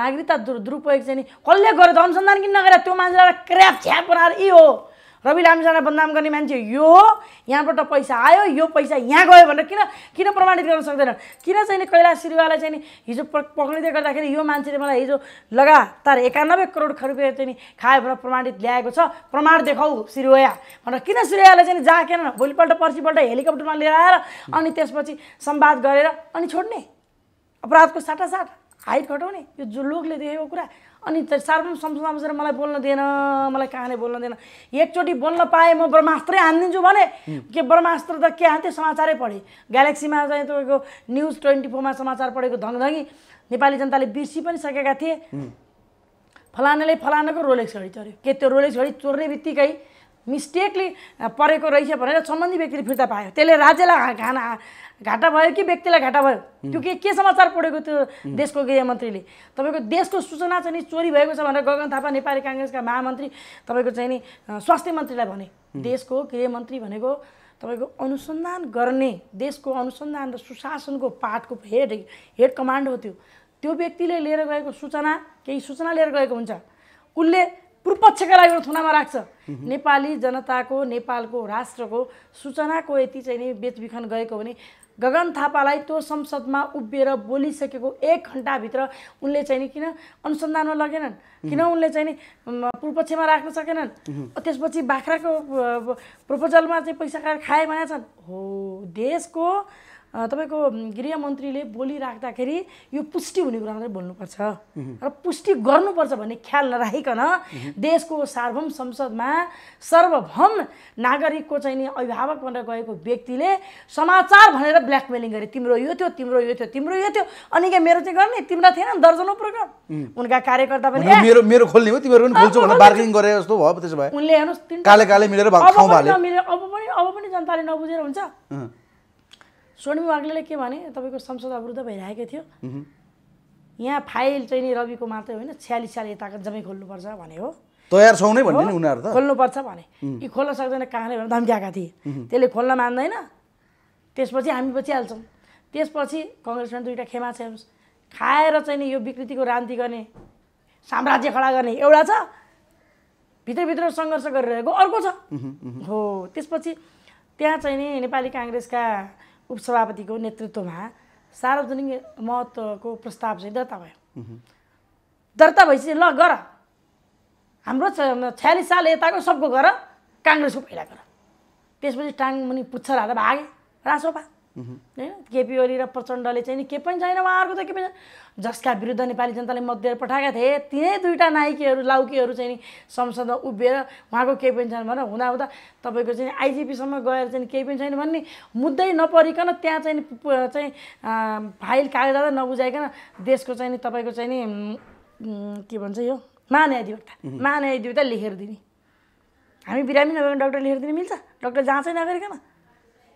Speaker 1: नागरिकता दुरुपयोग चाहिँ नि कसले गरेर त अनुसन्धान किन नगरेर त्यो मान्छेलाई क्र्याप छ्याप बनाएर यी हो रवि लामिसालाई बदनाम गर्ने मान्छे यो हो यहाँबाट पैसा आयो यो पैसा यहाँ गयो भनेर किन किन प्रमाणित गर्न सक्दैन किन चाहिँ कैलाश सिरुवालाई चाहिँ नि हिजो पक्रिँदै गर्दाखेरि यो मान्छेले मलाई हिजो लगातार एकानब्बे करोड रुपियाँ चाहिँ खायो भनेर प्रमाणित ल्याएको छ प्रमाण देखाऊ सिरुवाया भनेर किन सिरुवायालाई चाहिँ जाकेन भोलिपल्ट पर्सिपल्ट हेलिकप्टरमा लिएर आएर अनि त्यसपछि सम्वाद गरेर अनि छोड्ने अपराधको साटासाट हाइट घटाउने यो जो लोकले देखेको कुरा अनि त सार्वजनिक संस्थामा बसेर मलाई बोल्न दिएन मलाई कहाँले बोल्न दिएन एकचोटि बोल्न पाएँ म ब्रह्मास्त्रै हानिदिन्छु भने के ब्रह्मास्त्र त के हान्थेँ समाचारै पढेँ ग्यालेक्सीमा चाहिँ तपाईँको न्युज ट्वेन्टी फोरमा समाचार पढेको धङधङी नेपाली जनताले बिर्सि पनि सकेका थिए फलानाले फलानाको रोलेक्स घडी चोर्यो के त्यो रोलेक्स घडी चोर्ने बित्तिकै मिस्टेकले परेको रहेछ भनेर सम्बन्धी व्यक्तिले फिर्ता पायो त्यसले राज्यलाई घाना घाटा भयो कि व्यक्तिलाई घाटा भयो त्यो के के समाचार पढेको त्यो देशको गृहमन्त्रीले तपाईँको देशको सूचना चाहिँ नि चोरी भएको छ भनेर गगन थापा नेपाली काङ्ग्रेसका महामन्त्री तपाईँको चाहिँ नि स्वास्थ्य मन्त्रीलाई भने देशको गृहमन्त्री भनेको तपाईँको अनुसन्धान गर्ने देशको अनुसन्धान र सुशासनको पाठको हेड हेड कमान्ड हो त्यो त्यो व्यक्तिले लिएर गएको सूचना केही सूचना लिएर गएको हुन्छ उसले कुपक्षका लागि एउटा थुनामा राख्छ नेपाली जनताको नेपालको राष्ट्रको सूचनाको यति चाहिँ नि बेचबिखन गएको भने गगन थापालाई त्यो संसदमा उभिएर बोलिसकेको एक घन्टाभित्र उनले चाहिँ नि किन अनुसन्धानमा लगेनन् किन उनले चाहिँ नि पूर्वपक्षमा राख्न सकेनन् त्यसपछि बाख्राको प्रपोजलमा चाहिँ पैसा खाए भनेछन् हो देशको तपाईँको गृहमन्त्रीले बोलिराख्दाखेरि यो पुष्टि हुने कुरा मात्रै बोल्नुपर्छ र पुष्टि गर्नुपर्छ भन्ने ख्याल नराखिकन देशको सार्वभौम संसदमा सर्वभौम नागरिकको चाहिँ नि अभिभावक भनेर गएको व्यक्तिले समाचार भनेर ब्ल्याकमेलिङ गरे तिम्रो यो थियो तिम्रो यो थियो तिम्रो यो थियो अनि क्या मेरो चाहिँ गर्ने तिम्रो थिएन दर्जनौ प्रकार उनका कार्यकर्ता पनि मेरो मेरो
Speaker 2: खोल्ने हो तिमीहरू पनि खोल्छौ भनेर बार्गेनिङ गरे जस्तो भयो त्यसो भए
Speaker 1: उनले हेर्नुहोस् काले काले मिलेर अब पनि अब पनि जनताले नबुझेर हुन्छ स्वर्णिम वाग्लेले के भने तपाईँको संसद अवरुद्ध भइरहेको थियो यहाँ फाइल चाहिँ नि रविको मात्रै होइन छ्यालिस साल यताको जम्मै खोल्नुपर्छ भने हो
Speaker 2: तयार छौ नै भन्ने उनीहरू त खोल्नुपर्छ
Speaker 1: भने यी खोल्न सक्दैन कहाँले भनेर धम्क्याएका थिए त्यसले खोल्न मान्दैन त्यसपछि हामी बचिहाल्छौँ त्यसपछि कङ्ग्रेसमा दुईवटा खेमा छ खाएर चाहिँ नि यो विकृतिको रान्ति गर्ने साम्राज्य खडा गर्ने एउटा छ भित्रभित्र सङ्घर्ष गरिरहेको अर्को छ हो त्यसपछि त्यहाँ चाहिँ नि नेपाली काङ्ग्रेसका उपसभापतिको नेतृत्वमा सार्वजनिक महत्त्वको प्रस्ताव चाहिँ दर्ता
Speaker 2: भयो
Speaker 1: दर्ता भएपछि ल गर हाम्रो छयालिस साल यताको सबको गर काङ्ग्रेसको पहिला गर त्यसपछि टाङ मुनि पुच्छर हालेर भागे राजसभा होइन केपी ओली र प्रचण्डले चाहिँ नि के पनि छैन उहाँहरूको त के पनि जसका विरुद्ध नेपाली जनताले मत दिएर पठाएका थिए तिनै दुईवटा नायकीहरू लाउकीहरू चाहिँ नि संसदमा उभिएर उहाँको केही पनि छैन भनेर हुँदाहुँदा तपाईँको चाहिँ आइजिपीसम्म गएर चाहिँ केही पनि छैन भन्ने मुद्दै नपरिकन त्यहाँ चाहिँ चाहिँ फाइल कागजात नबुझाइकन देशको चाहिँ नि तपाईँको चाहिँ नि के भन्छ यो महान्यायाधिवक्ता महान्यायाधिवक्ता लेखेर दिने हामी बिरामी नभए डक्टर लेखेर दिने मिल्छ डक्टर जाँचै नगरिकन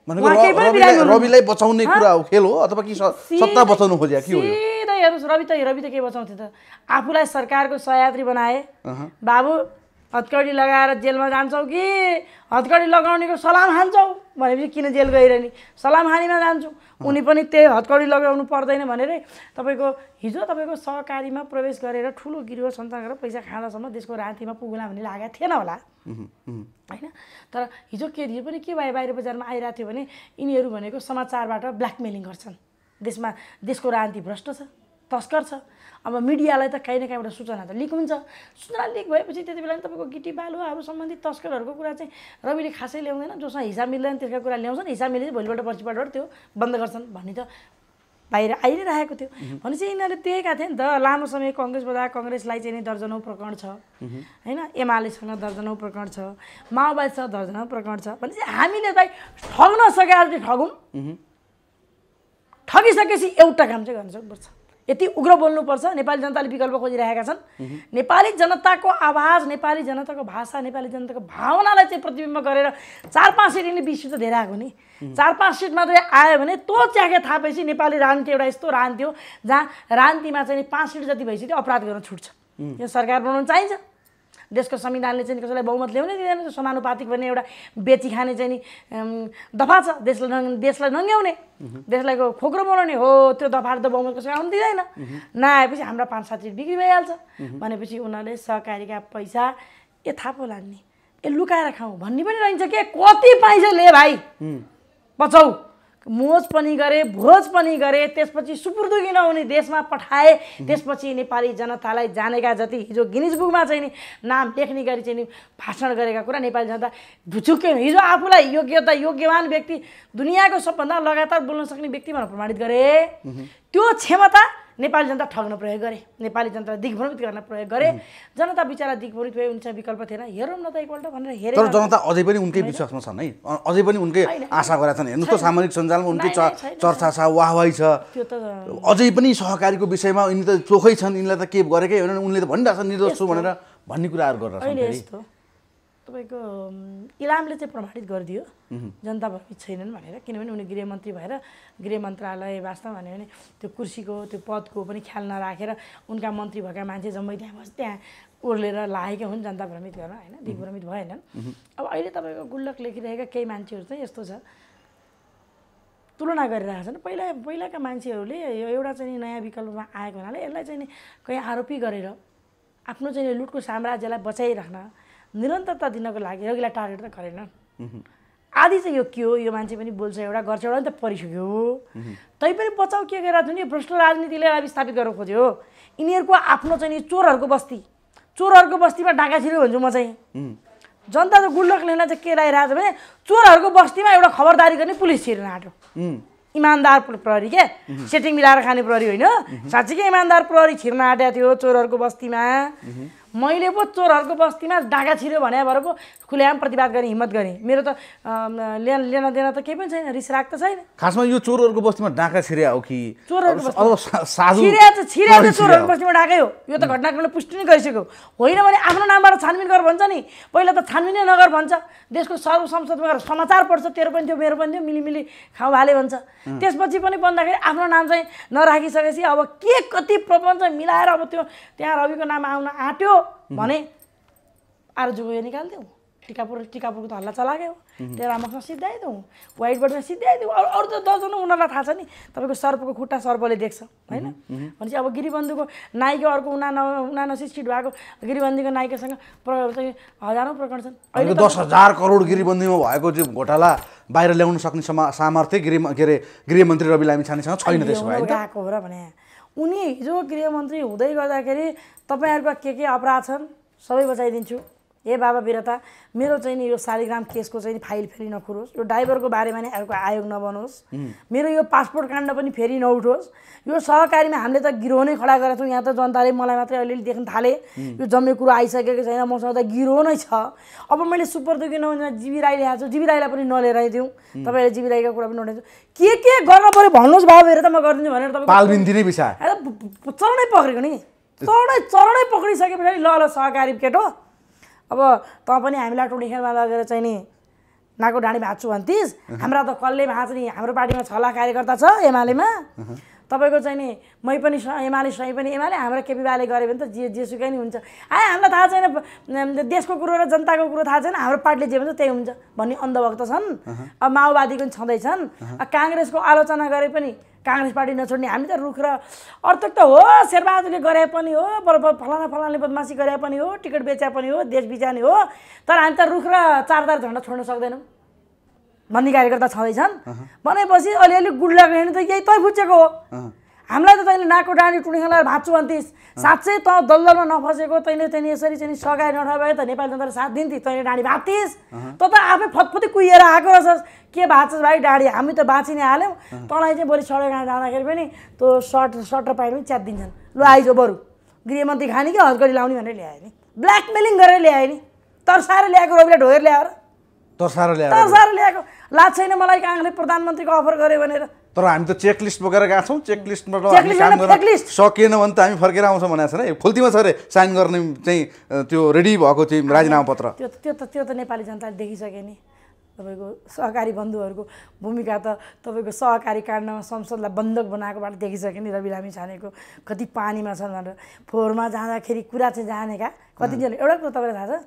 Speaker 2: रविलाई बचाउने कुरा हो खेल हो अथवा कि सत्ता बचाउनु खोज्या के हो
Speaker 1: हेर्नुहोस् रवि त रवि त के बचाउँथे त आफूलाई सरकारको सहयात्री बनाए बाबु हत्कडी लगाएर जेलमा जान्छौ कि हत्कडी लगाउनेको सलाम हान्छौ भनेपछि किन जेल गइरहने सलाम हानीमा जान्छु उनी पनि त्यही हतकौडी लगाउनु पर्दैन भनेरै तपाईँको हिजो तपाईँको सहकारीमा प्रवेश गरेर ठुलो गिरोह सञ्चालन गरेर पैसा खाँदासम्म देशको रातिमा पुग्ला भन्ने लागेको थिएन होला
Speaker 2: होइन
Speaker 1: तर हिजो के हिजो पनि के भयो बाहिर बजारमा आइरहेको थियो भने यिनीहरू भनेको समाचारबाट ब्ल्याकमेलिङ गर्छन् देशमा देशको राजनीति भ्रष्ट छ तस्कर छ अब मिडियालाई त काहीँ न काहीँबाट सूचना त लिक हुन्छ सूचना लिक भएपछि त्यति बेला तपाईँको गिटी बालुवाहरू सम्बन्धी तस्करहरूको कुरा चाहिँ रविले खासै ल्याउँदैन जोसँग हिसाब मिल्दैन त्यसका कुरा ल्याउँछन् हिसाब मिले चाहिँ भोलिपल्ट पर्सिपल्टबाट त्यो बन्द गर्छन् भन्ने त बाहिर आइ नै रहेको थियो भनेपछि यिनीहरूले त्यहीका थिए नि त लामो समय कङ्ग्रेस बजा कङ्ग्रेसलाई चाहिँ नि दर्जनौ प्रकरण छ होइन एमालेसँग दर्जनौ प्रकरण छ माओवादीसँग दर्जनौ प्रकरण छ भनेपछि हामीले भाइ ठग्न सके चाहिँ ठगौँ ठगिसकेपछि एउटा काम चाहिँ गर्न सक्नुपर्छ यति उग्र बोल्नुपर्छ नेपाली जनताले विकल्प खोजिरहेका छन् नेपाली जनताको आवाज नेपाली जनताको भाषा नेपाली जनताको भावनालाई चाहिँ प्रतिबिम्ब गरेर चार पाँच सिट यिनले बिस सिट त धेरै आएको नि चार पाँच सिट मात्रै आयो भने तँ च्याखे थापेपछि नेपाली राजनीति एउटा यस्तो हो जहाँ राजनीतिमा चाहिँ पाँच सिट जति भइसक्यो अपराध गर्न छुट्छ यो सरकार बनाउनु चाहिन्छ देशको संविधानले चाहिँ कसैलाई बहुमत ल्याउनै दिँदैन समानुपातिक भन्ने एउटा बेची खाने चाहिँ नि दफा छ देशलाई नङ देशलाई नङ्ग्याउने देशलाई खोक्रो बनाउने हो त्यो दफाहरू त बहुमत कसैलाई आउनु दिँदैन नआएपछि हाम्रा पाँच सात रिट बिक्री भइहाल्छ भनेपछि उनीहरूले सहकारीका पैसा ए थाहा पो ए लुकाएर खाऊ भन्ने पनि रहन्छ के कति पैसा ले भाइ पचौ मोज पनि गरे भोज पनि गरे त्यसपछि सुपुर्दुगी नहुने देशमा पठाए त्यसपछि नेपाली जनतालाई जानेका जति हिजो गिनिज बुकमा चाहिँ नि नाम लेख्ने गरी चाहिँ नि भाषण गरेका कुरा नेपाली जनता भुचुक्यो हिजो आफूलाई योग्यता योग्यवान व्यक्ति दुनियाँको सबभन्दा लगातार बोल्न सक्ने व्यक्ति भनेर प्रमाणित गरे त्यो क्षमता नेपाली जनता ठग्न प्रयोग गरे नेपाली जनता दिग्भ्रमित गर्न प्रयोग गरे जनता बिचरा दिग्भ्रमित भए उनीसँग विकल्प थिएन हेरौँ न त एकपल्ट भनेर हेरेर तर जनता
Speaker 2: अझै पनि उनकै विश्वासमा छन् है अझै पनि उनकै आशा गरेका छन् हेर्नुहोस् त सामाजिक सञ्जालमा उनकै चर्चा छ वाहवाही छ त्यो त अझै पनि सहकारीको विषयमा यिनी त चोखै छन् यिनलाई त के गरेकै होइन उनले त भनिरहेको छ निर्दोष छु भनेर भन्ने कुराहरू गरेर
Speaker 1: तपाईँको इलामले चाहिँ प्रमाणित गरिदियो जनता भवित छैनन् भनेर किनभने उनी गृहमन्त्री भएर गृह मन्त्रालय वास्तव भन्यो भने त्यो कुर्सीको त्यो पदको पनि ख्याल नराखेर उनका मन्त्री भएका मान्छे जम्मै त्यहाँ बस त्यहाँ ओर्लेर लागेकै हुन् जनता भ्रमित गर्न होइन दिग्भ्रमित भएनन् अब अहिले तपाईँको गुल्लक लेखिरहेका केही मान्छेहरू चाहिँ यस्तो छ तुलना गरिरहेका छन् पहिला पहिलाका मान्छेहरूले यो एउटा चाहिँ नयाँ विकल्पमा आएको हुनाले यसलाई चाहिँ कहीँ आरोपी गरेर आफ्नो चाहिँ लुटको साम्राज्यलाई बचाइराख्न निरन्तरता दिनको लागि रोगीलाई टार्गेट त गरेन आदि चाहिँ यो के हो यो मान्छे पनि बोल्छ एउटा गर्छ एउटा नि त परिसक्यो पनि बचाउ के गरेर थियो नि भ्रष्ट राजनीतिले विस्थापित गर्न खोज्यो यिनीहरूको आफ्नो चाहिँ नि चोरहरूको बस्ती चोरहरूको बस्तीमा डाका छिर्यो भन्छु म चाहिँ जनताको गुल्लक लिन चाहिँ के लगाइरहेको छ भने चोरहरूको बस्तीमा एउटा खबरदारी गर्ने पुलिस छिर्न आँट्यो इमान्दार प्रहरी के सेटिङ मिलाएर खाने प्रहरी होइन साँच्चीकै इमान्दार प्रहरी छिर्न आँटेको थियो चोरहरूको बस्तीमा मैले पो चोरहरूको बस्तीमा डाँगा छिर्यो भने पो खुलेआम प्रतिवाद गर्ने हिम्मत गरेँ मेरो त लेन देन त केही पनि छैन रिस राग त छैन
Speaker 2: खासमा यो चोरहरूको बस्तीमा डाँगा छिर्या हो कि चोरहरूको चोरहरूको
Speaker 1: बस्तीमा डाँकै हो यो त घटनाक्रमले पुष्टि नै गरिसक्यो होइन भने आफ्नो नामबाट छानबिन गर भन्छ नि पहिला त छानबिनै नगर भन्छ देशको सर्वसंसदमा गएर समाचार पढ्छ तेरो पनि थियो मेरो पनि थियो मिलिमिली खाउँ हाले भन्छ त्यसपछि पनि भन्दाखेरि आफ्नो नाम चाहिँ नराखिसकेपछि अब के कति प्रपञ्च मिलाएर अब त्यो त्यहाँ रविको नाम आउन आँट्यो भने आएर जोगियो निकालिदिउँ टिकापुर टिकापुरको त हल्ला चलाग्यो त्यो रामसँग सिद्ध्याइदिउँ वाइट बोर्डमा सिद्ध्याइदिउँ अरू अरू त दसजना उनीहरूलाई थाहा छ नि तपाईँको सर्पको खुट्टा सर्पले देख्छ होइन भनेपछि अब गिरीबन्धुको नायिका अर्को उना उनासी सिट भएको गिरीबन्दीको नायिकासँग प्र हजारौँ प्रकरण छन् अहिले दस हजार
Speaker 2: करोड गिरीबन्दीमा भएको त्यो घोटाला बाहिर ल्याउन सक्ने समा सामर्थ्य गृह के अरे गृहमन्त्री रवि लामी छानेसँग छैन त्यसो भए गएको
Speaker 1: हो र भने उनी हिजो गृहमन्त्री हुँदै गर्दाखेरि तपाईँहरूका के के अपराध छन् सबै बचाइदिन्छु ए बाबा बिरता मेरो चाहिँ नि यो शालिग्राम केसको चाहिँ फाइल फेरि नखुरोस् यो ड्राइभरको बारेमा नि अर्को आयोग नबनोस् मेरो यो पासपोर्ट काण्ड पनि फेरि नउठोस् यो सहकारीमा हामीले त गिरोह नै खडा गरेका छौँ यहाँ त जनताले मलाई मात्रै अलिअलि देख्न थाले यो जम्मे कुरो आइसकेको छैन मसँग त गिरोह नै छ अब मैले सुपर दुखी नहुँदा जिबी राई ल्याएको छु जिबी राईलाई पनि नलिएर आइदिउँ तपाईँले जिबी राईको कुरा पनि नउठाइदिउँ के के गर्न पऱ्यो भन्नुहोस् बाबा त म गरिदिन्छु भनेर तपाईँ चरणै पक्रेको नि चरणै चरणै पक्रिसके पछाडि ल ल सहकारी केटो अब तँ पनि हामीलाई टोली खेलमा लगेर चाहिँ नि नाको डाँडी भाँच्छु भन्थिस् हाम्रा त कसले भाँच्ने हाम्रो पार्टीमा छ लाख कार्यकर्ता छ एमालेमा तपाईँको चाहिँ नि मै पनि एमाले सही पनि एमाले हाम्रो केपी बाले गऱ्यो भने त जे जेसुकै नै हुन्छ आए हामीलाई थाहा छैन देशको कुरो र जनताको कुरो थाहा छैन हाम्रो पार्टीले जे भन्छ त्यही हुन्छ भन्ने अन्धभक्त छन् अब माओवादी पनि छँदैछन् काङ्ग्रेसको आलोचना गरे पनि काङ्ग्रेस पार्टी नछोड्ने हामी त रुख र अर्थ त हो शेरबहादुरले गरे पनि हो बल फलाना फलानाले बदमासी गरे पनि हो टिकट बेचे पनि हो देश बिजाने हो तर हामी त रुख र चारदार झन्डा छोड्न सक्दैनौँ भन्ने कार्यकर्ता छँदैछन् भनेपछि अलिअलि गुड लाग्ने त यही तै फुचेको हो हामीलाई त तैँले नाको डाँडी टुनिखेलाएर भाँच्छु भन्थिस् साँच्चै त दलदलमा नफसेको तैँले तैँले यसरी चाहिँ सघाइ नठाए त नेपाली जनताले साथ दिन्थे तैँले डाँडी भाँच्थिस् त त आफै फतफती कुहिएर आएको रहेछस् के भाँच्छस् भाइ डाँडी हामी त बाँची नै हाल्यौँ तँलाई चाहिँ बरु सडक जाँदाखेरि पनि त्यो सर्ट सर्ट र प्यान्ट पनि च्याप दिन्छन् लु आइजो बरु गृहमन्त्री खाने कि हर्कडी लाउने भनेर ल्यायो नि ब्ल्याकमेलिङ गरेर ल्यायो नि तर्साएर ल्याएको रविलाई ढोएर ल्याएर
Speaker 2: तर्साएर ल्याएर तर्साएर
Speaker 1: ल्याएको लाज छैन मलाई काङ्ग्रेस प्रधानमन्त्रीको अफर गऱ्यो भनेर
Speaker 2: तर हामी त चेकलिस्ट बोकेर गएको छौँ चेकलिस्टबाट लिस्टबाट काम सकिएन भने त हामी फर्केर आउँछौँ भनेको छ फुल्तीमा खुल्तीमा छ अरे साइन गर्ने चाहिँ त्यो रेडी भएको थियो राजीनामा पत्र
Speaker 1: त्यो त्यो त त्यो त नेपाली जनताले देखिसके नि तपाईँको सहकारी बन्धुहरूको भूमिका त तपाईँको सहकारी काण्डमा संसदलाई बन्धक बनाएकोबाट देखिसके नि रवि लामी छानेको कति पानीमा छन् भनेर फोहोरमा जाँदाखेरि कुरा चाहिँ जानेका कतिजना एउटा कुरो तपाईँलाई थाहा छ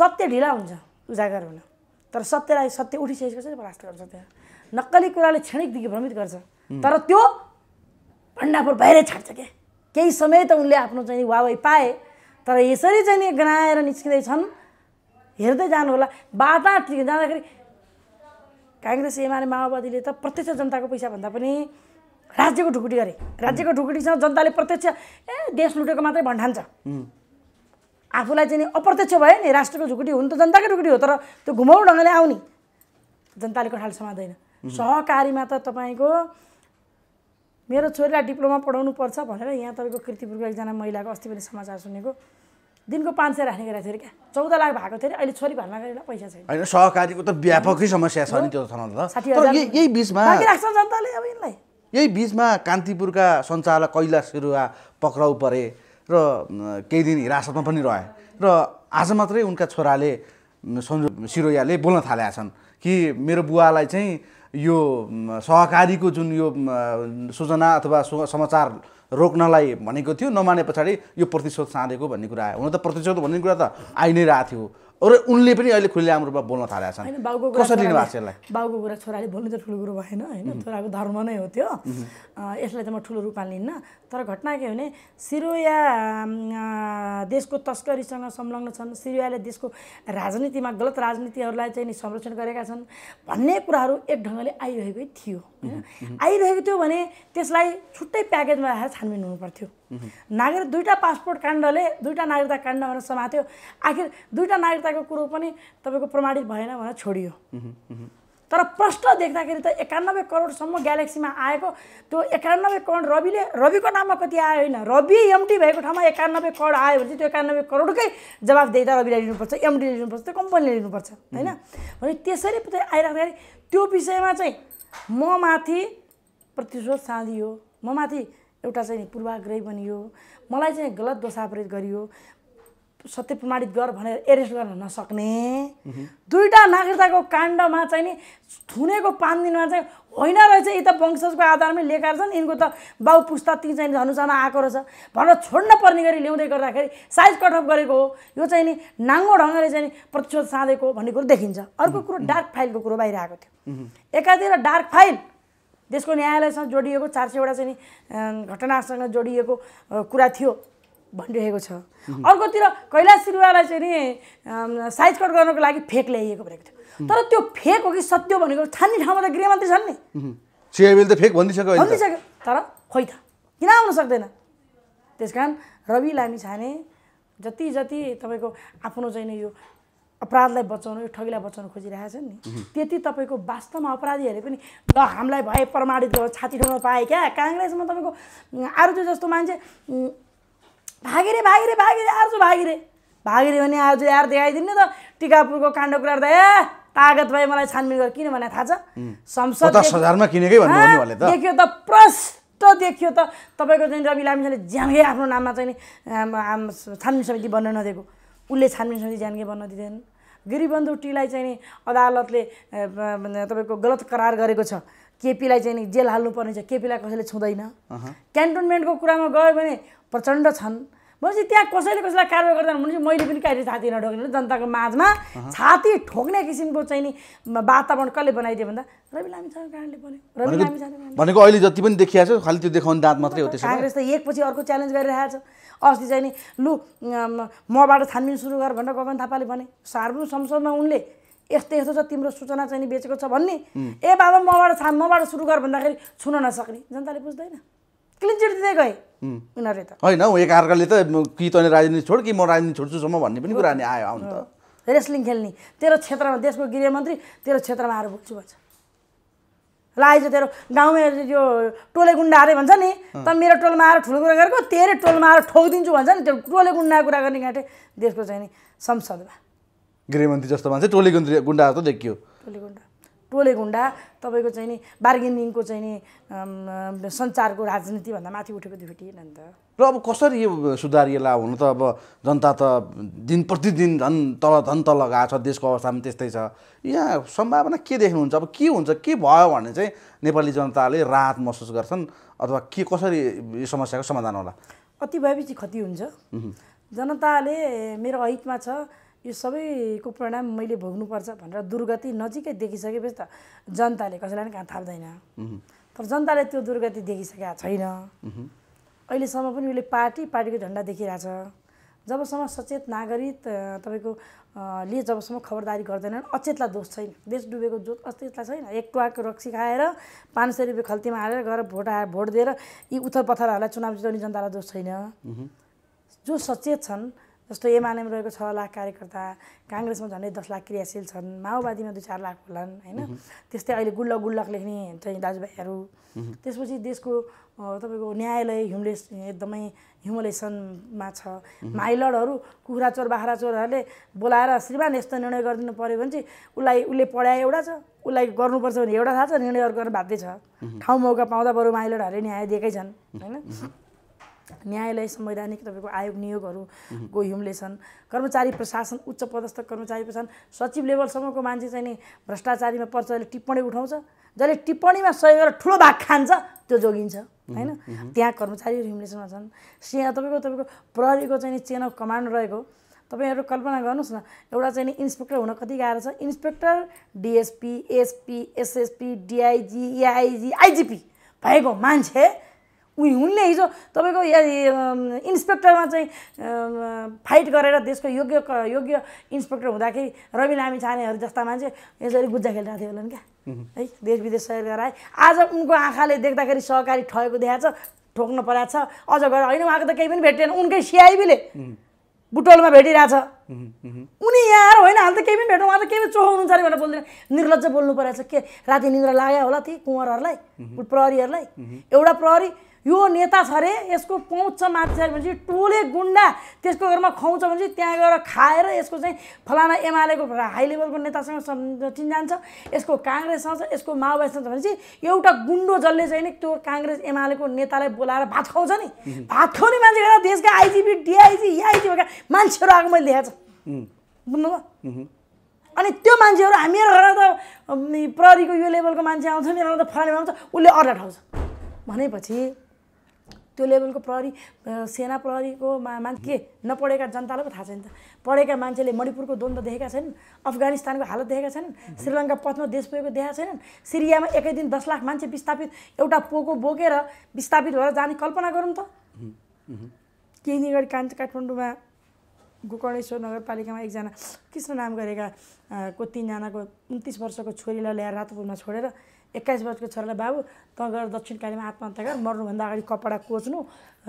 Speaker 1: सत्य ढिला हुन्छ उजागर हुन तर सत्यलाई सत्य उठिसकेको छ नि परास्त गर्छ त्यहाँ नक्कली कुराले क्षणिकदेखि भ्रमित गर्छ तर त्यो भण्डापुर बाहिरै छाड्छ क्या केही समय त उनले आफ्नो चाहिँ वावाई पाए तर यसरी चाहिँ नि गनाएर निस्किँदैछन् हेर्दै जानु होला बाटा जाँदाखेरि काङ्ग्रेस एमाले माओवादीले त प्रत्यक्ष जनताको पैसा भन्दा पनि राज्यको ढुकुटी गरे राज्यको ढुकुटीसँग जनताले प्रत्यक्ष ए देश लुटेको मात्रै भन्ठान्छ आफूलाई चाहिँ अप्रत्यक्ष भयो नि राष्ट्रको ढुकुटी हुनु त जनताकै ढुकुटी हो तर त्यो घुमाउ ढङ्गले आउने जनताले कठाल समाउँदैन सहकारीमा त तपाईँको मेरो छोरीलाई डिप्लोमा पढाउनु पर्छ भनेर यहाँ तपाईँको कृतिपुरको एकजना महिलाको अस्ति पनि समाचार सुनेको दिनको पाँच सय राख्ने गरेको थियो क्या चौध लाख भएको थियो अहिले छोरी भर्ना गरेर पैसा
Speaker 2: छैन होइन सहकारीको त व्यापकै समस्या छ नि त्यो यही बिचमा
Speaker 1: जनताले अब यिनलाई
Speaker 2: यही बिचमा कान्तिपुरका सञ्चालक कैलाश सिरुवा पक्राउ परे र केही दिन हिरासतमा पनि रहे र आज मात्रै उनका छोराले सन्जु सिरोयाले बोल्न थालेका छन् कि मेरो बुवालाई चाहिँ यो सहकारीको जुन यो सूचना अथवा समाचार रोक्नलाई भनेको थियो नमाने पछाडि यो प्रतिशोध साँधेको भन्ने कुरा आयो हुन त प्रतिशोध भन्ने कुरा त आइ नै रहेको थियो र उनले पनि अहिले खुल्लेआम रूपमा बोल्न थालेका छन् कसरी लिनु भएको यसलाई
Speaker 1: बाउको कुरा छोराले बोल्नु त ठुलो कुरो भएन होइन छोराको धर्म नै हो त्यो यसलाई त म ठुलो रूपमा लिन्न तर घटना के भने सिरोया देशको तस्करीसँग संलग्न छन् सिरोयाले देशको राजनीतिमा गलत राजनीतिहरूलाई चाहिँ नि संरक्षण गरेका छन् भन्ने कुराहरू एक ढङ्गले आइरहेकै थियो आइरहेको थियो भने त्यसलाई छुट्टै प्याकेजमा राखेर छानबिन हुनुपर्थ्यो नागरिक दुईवटा पासपोर्ट काण्डले दुईवटा नागरिकता काण्ड भनेर समात्यो आखिर दुईवटा नागरिकताको कुरो पनि तपाईँको प्रमाणित भएन भनेर छोडियो तर प्रश्न देख्दाखेरि त एकानब्बे करोडसम्म ग्यालेक्सीमा आएको त्यो एकानब्बे करोड रविले रविको नाममा कति आयो होइन रवि एमटी भएको ठाउँमा एकानब्बे करोड आयो भने चाहिँ त्यो एकानब्बे करोडकै जवाब त रविलाई लिनुपर्छ एमडीले लिनुपर्छ त्यो कम्पनीले लिनुपर्छ होइन भने त्यसरी आइराख्दाखेरि त्यो विषयमा चाहिँ म माथि प्रतिशोध साँधियो म माथि एउटा चाहिँ पूर्वाग्रही बनियो मलाई चाहिँ गलत दोषापरित गरियो सत्य प्रमाणित गर भनेर एरेस्ट गर्न नसक्ने दुईवटा नागरिकताको काण्डमा चाहिँ नि थुनेको पाँच दिनमा चाहिँ होइन रहेछ यी त वंशजको आधारमै लिएका छन् यिनको त बाउ पुस्ता ती चाहिँ धनुषामा आएको रहेछ भनेर छोड्न पर्ने गरी ल्याउँदै गर्दाखेरि साइज कटअप गरेको हो यो चाहिँ नि नाङ्गो ढङ्गले चाहिँ प्रतिशोध साँधेको भन्ने कुरो देखिन्छ अर्को कुरो डार्क फाइलको कुरो बाहिर आएको थियो एकातिर डार्क फाइल देशको न्यायालयसँग जोडिएको चार सयवटा चाहिँ नि घटनासँग जोडिएको कुरा थियो भनिरहेको छ अर्कोतिर कैलाश सिरुवालाई चाहिँ नि साइज कट गर्नको लागि फेक ल्याइएको भनेको थियो तर त्यो फेक हो कि सत्य भनेको छान्ने ठाउँमा त गृहमन्त्री छन्
Speaker 2: नि त फेक भनिदिइसक्यो भनिदिइसक्यो
Speaker 1: तर खोइ त किन आउन सक्दैन त्यस कारण रवि लामी छाने जति जति तपाईँको आफ्नो चाहिँ नि यो अपराधलाई बचाउनु यो ठगीलाई बचाउनु खोजिरहेको छन् नि त्यति तपाईँको वास्तवमा अपराधीहरूले पनि ल हामीलाई भए प्रमाणित छाती ठोक्न पाए क्या काङ्ग्रेसमा तपाईँको आरजु जस्तो मान्छे भागिरे भागिरे भागिरे आर्जु भागिरे भागिरे भने आज यार देखाइदिनु त टिकापुरको काण्ड कुरा त ए तागत भए मलाई छानबिन गर किन भने थाहा छ संसद हजारमा किनेकै देखियो त प्रष्ट देखियो त तपाईँको चाहिँ रवि लामिसाले ज्यानकै आफ्नो नाममा चाहिँ छानबिन समिति बन्न नदिएको उसले छानबिन समिति ज्यानकै बन्न दिँदैन गिरिबन्धु टीलाई चाहिँ नि अदालतले तपाईँको गलत करार गरेको छ केपीलाई चाहिँ नि जेल हाल्नुपर्ने छ केपीलाई कसैले छुँदैन क्यान्टोनमेन्टको कुरामा गयो भने प्रचण्ड छन् भनेपछि त्यहाँ कसैले कसैलाई कारवाही गर्दैन भनेपछि मैले पनि कहिले छाती नढोक्ने जनताको माझमा छाती ठोक्ने किसिमको चाहिँ नि वातावरण कसले बनाइदियो भन्दा रवि लामी कारणले बन्यो
Speaker 2: भनेको अहिले जति पनि देखिया छ खालि त्यो देखाउने दाँत मात्रै हो त्यसो काङ्ग्रेस
Speaker 1: त एकपछि अर्को च्यालेन्ज गरिरहेको छ अस्ति चाहिँ नि लु मबाट छानबिन सुरु गर भनेर गगन थापाले भने सार्वजनिक संसदमा उनले यस्तो यस्तो छ तिम्रो सूचना चाहिँ बेचेको छ भन्ने ए बाबा मबाट छान मबाट सुरु गर भन्दाखेरि छुन नसक्ने जनताले बुझ्दैन क्लिन चिट दिँदै गए उनीहरूले त
Speaker 2: होइन एक एकअर्काले त कि तैँले राजनीति छोड कि म राजनीति छोड्छुसम्म भन्ने पनि कुरा नि आयो आउनु
Speaker 1: त रेस्लिङ खेल्ने तेरो क्षेत्रमा देशको गृहमन्त्री तेरो क्षेत्रमा आएर बोल्छु भन्छ ल आइज तेरो गाउँमा यो टोले गुन्डा अरे भन्छ नि त मेरो टोलमा आएर ठुलो कुरा गरेको तेरै टोलमा आएर ठोकिदिन्छु भन्छ नि त्यो टोले गुन्डा कुरा गर्ने गाँठे देशको चाहिँ नि संसदमा
Speaker 2: गृहमन्त्री जस्तो मान्छे टोले गुन्डी गुन्डाहरू त देखियो
Speaker 1: टोले गुन्डा टोले गुन्डा तपाईँको चाहिँ नि बार्गेनिङको चाहिँ नि सञ्चारको राजनीतिभन्दा माथि उठेको थियो नि त
Speaker 2: र अब कसरी यो सुधारिएला हुन त अब जनता त दिन प्रतिदिन झन् तल धन तल गएको छ देशको अवस्था पनि त्यस्तै छ यहाँ सम्भावना के देख्नुहुन्छ अब के हुन्छ के भयो भने चाहिँ नेपाली जनताले राहत महसुस गर्छन् अथवा के कसरी यो समस्याको समाधान होला
Speaker 1: कति भएपछि खति हुन्छ जनताले मेरो हितमा छ यो सबैको परिणाम मैले भोग्नुपर्छ भनेर दुर्गति नजिकै देखिसकेपछि त जनताले कसैलाई पनि कहाँ थाप्दैन तर जनताले त्यो दुर्गति देखिसकेका छैन अहिलेसम्म पनि उसले पार्टी पार्टीको झन्डा देखिरहेछ जबसम्म सचेत नागरिक तपाईँको ले जबसम्म खबरदारी गर्दैनन् अचेतलाई दोष छैन देश डुबेको जो अचेतला छैन एक टुवाको रक्सी खाएर पाँच सय रुपियाँ खल्तीमा हालेर गएर भोट आएर भोट दिएर यी उथल पथलहरूलाई चुनाव जिताउने जनतालाई दोष छैन जो सचेत छन् जस्तो एमालेमा रहेको छ लाख कार्यकर्ता काङ्ग्रेसमा झन्डै दस लाख क्रियाशील छन् माओवादीमा दुई चार लाख होलान् होइन त्यस्तै अहिले गुल्लक गुल्लक लेख्ने चाहिँ दाजुभाइहरू त्यसपछि देशको तपाईँको न्यायालय ह्युमलेस एकदमै ह्युमलेसनमा छ माइलडहरू कुखुरा चोर बाख्रा चोरहरूले बोलाएर श्रीमान यस्तो निर्णय गरिदिनु पऱ्यो भने चाहिँ उसलाई उसले पढाए एउटा छ उसलाई गर्नुपर्छ भने एउटा थाहा छ निर्णयहरू गर्न बाध्य छ ठाउँ मौका पाउँदा बरु माइलडहरूले न्याय दिएकै छन् होइन न्यायालय संवैधानिक तपाईँको आयोग नियोगहरूको हिउँले छन् कर्मचारी प्रशासन उच्च पदस्थ कर्मचारी प्रशासन सचिव लेभलसम्मको मान्छे चाहिँ नि भ्रष्टाचारीमा पर्छ जसले टिप्पणी उठाउँछ जसले टिप्पणीमा सहयोग गरेर ठुलो भाग खान्छ त्यो जोगिन्छ होइन त्यहाँ कर्मचारीहरू हिम्लेसनमा छन् सिया तपाईँको तपाईँको प्रहरीको चाहिँ चेन अफ कमान्ड रहेको तपाईँहरू कल्पना गर्नुहोस् न एउटा चाहिँ नि इन्सपेक्टर हुन कति गाह्रो छ inspector DSP SP SSP DIG AIG IGP भएको मान्छे उही उनले हिजो तपाईँको इन्सपेक्टरमा चाहिँ फाइट गरेर देशको योग्य योग्य इन्सपेक्टर हुँदाखेरि रवि लामी छानेहरू जस्ता मान्छे यसरी गुज्जा खेलिरहेको थियो नि क्या है देश विदेश सहयोग गराए आज उनको आँखाले देख्दाखेरि सहकारी ठगेको देखाएको छ ठोक्न परेको छ अझ गएर होइन उहाँको त केही पनि भेटेन उनकै सिआइबीले बुटोलमा भेटिरहेछ उनी यहाँ होइन हाल त केही पनि भेट्नु उहाँ त केही पनि चोखाउनुहुन्छ अरे भनेर बोल्दैन निर्लज्ज बोल्नु परेछ के राति निन्द्रा लाग्यो होला ती कुँवरहरूलाई प्रहरीहरूलाई एउटा प्रहरी यो नेता छ अरे यसको पहुँच छ माथि छ भनेपछि टोले गुन्डा त्यसको घरमा खुवाउँछ भनेपछि त्यहाँ गएर खाएर यसको चाहिँ फलाना एमालेको हाई लेभलको नेतासँग चिन्जान्छ यसको काङ्ग्रेससँग छ यसको माओवादीसँग छ भनेपछि एउटा गुन्डो जसले चाहिँ नि त्यो काङ्ग्रेस एमालेको नेतालाई बोलाएर भात खुवाउँछ नि भात खुवाउने मान्छे गएर देशका आइजिपी डिआइजी एआइजी भएका मान्छेहरू आएको मैले देखाएको छ बुझ्नुभयो अनि त्यो मान्छेहरू हामीहरू घर त प्रहरीको यो लेभलको मान्छे आउँछ मेरो त फलाने आउँछ उसले अर्डर ठाउँछ भनेपछि त्यो लेभलको प्रहरी सेना प्रहरीको मा मान्छे नपढेका जनतालाई पो थाहा छैन त पढेका मान्छेले मणिपुरको द्वन्द्व देखेका छैनन् अफगानिस्तानको हालत देखेका छैनन् श्रीलङ्का पथमा देश पुगेको देखाएको छैनन् सिरियामा एकै दिन दस लाख मान्छे विस्थापित एउटा पोको बोकेर विस्थापित भएर जाने कल्पना गरौँ त केही दिन अगाडि कान्छ काठमाडौँमा गोकर्णेश्वर नगरपालिकामा एकजना कृष्ण नाम गरेका को तिनजनाको उन्तिस वर्षको छोरीलाई ल्याएर रातोपुरमा छोडेर एक्काइस वर्षको छोरालाई बाबु त गएर दक्षिण कालीमा आत्महत्या गर मर्नुभन्दा अगाडि कपडा कोच्नु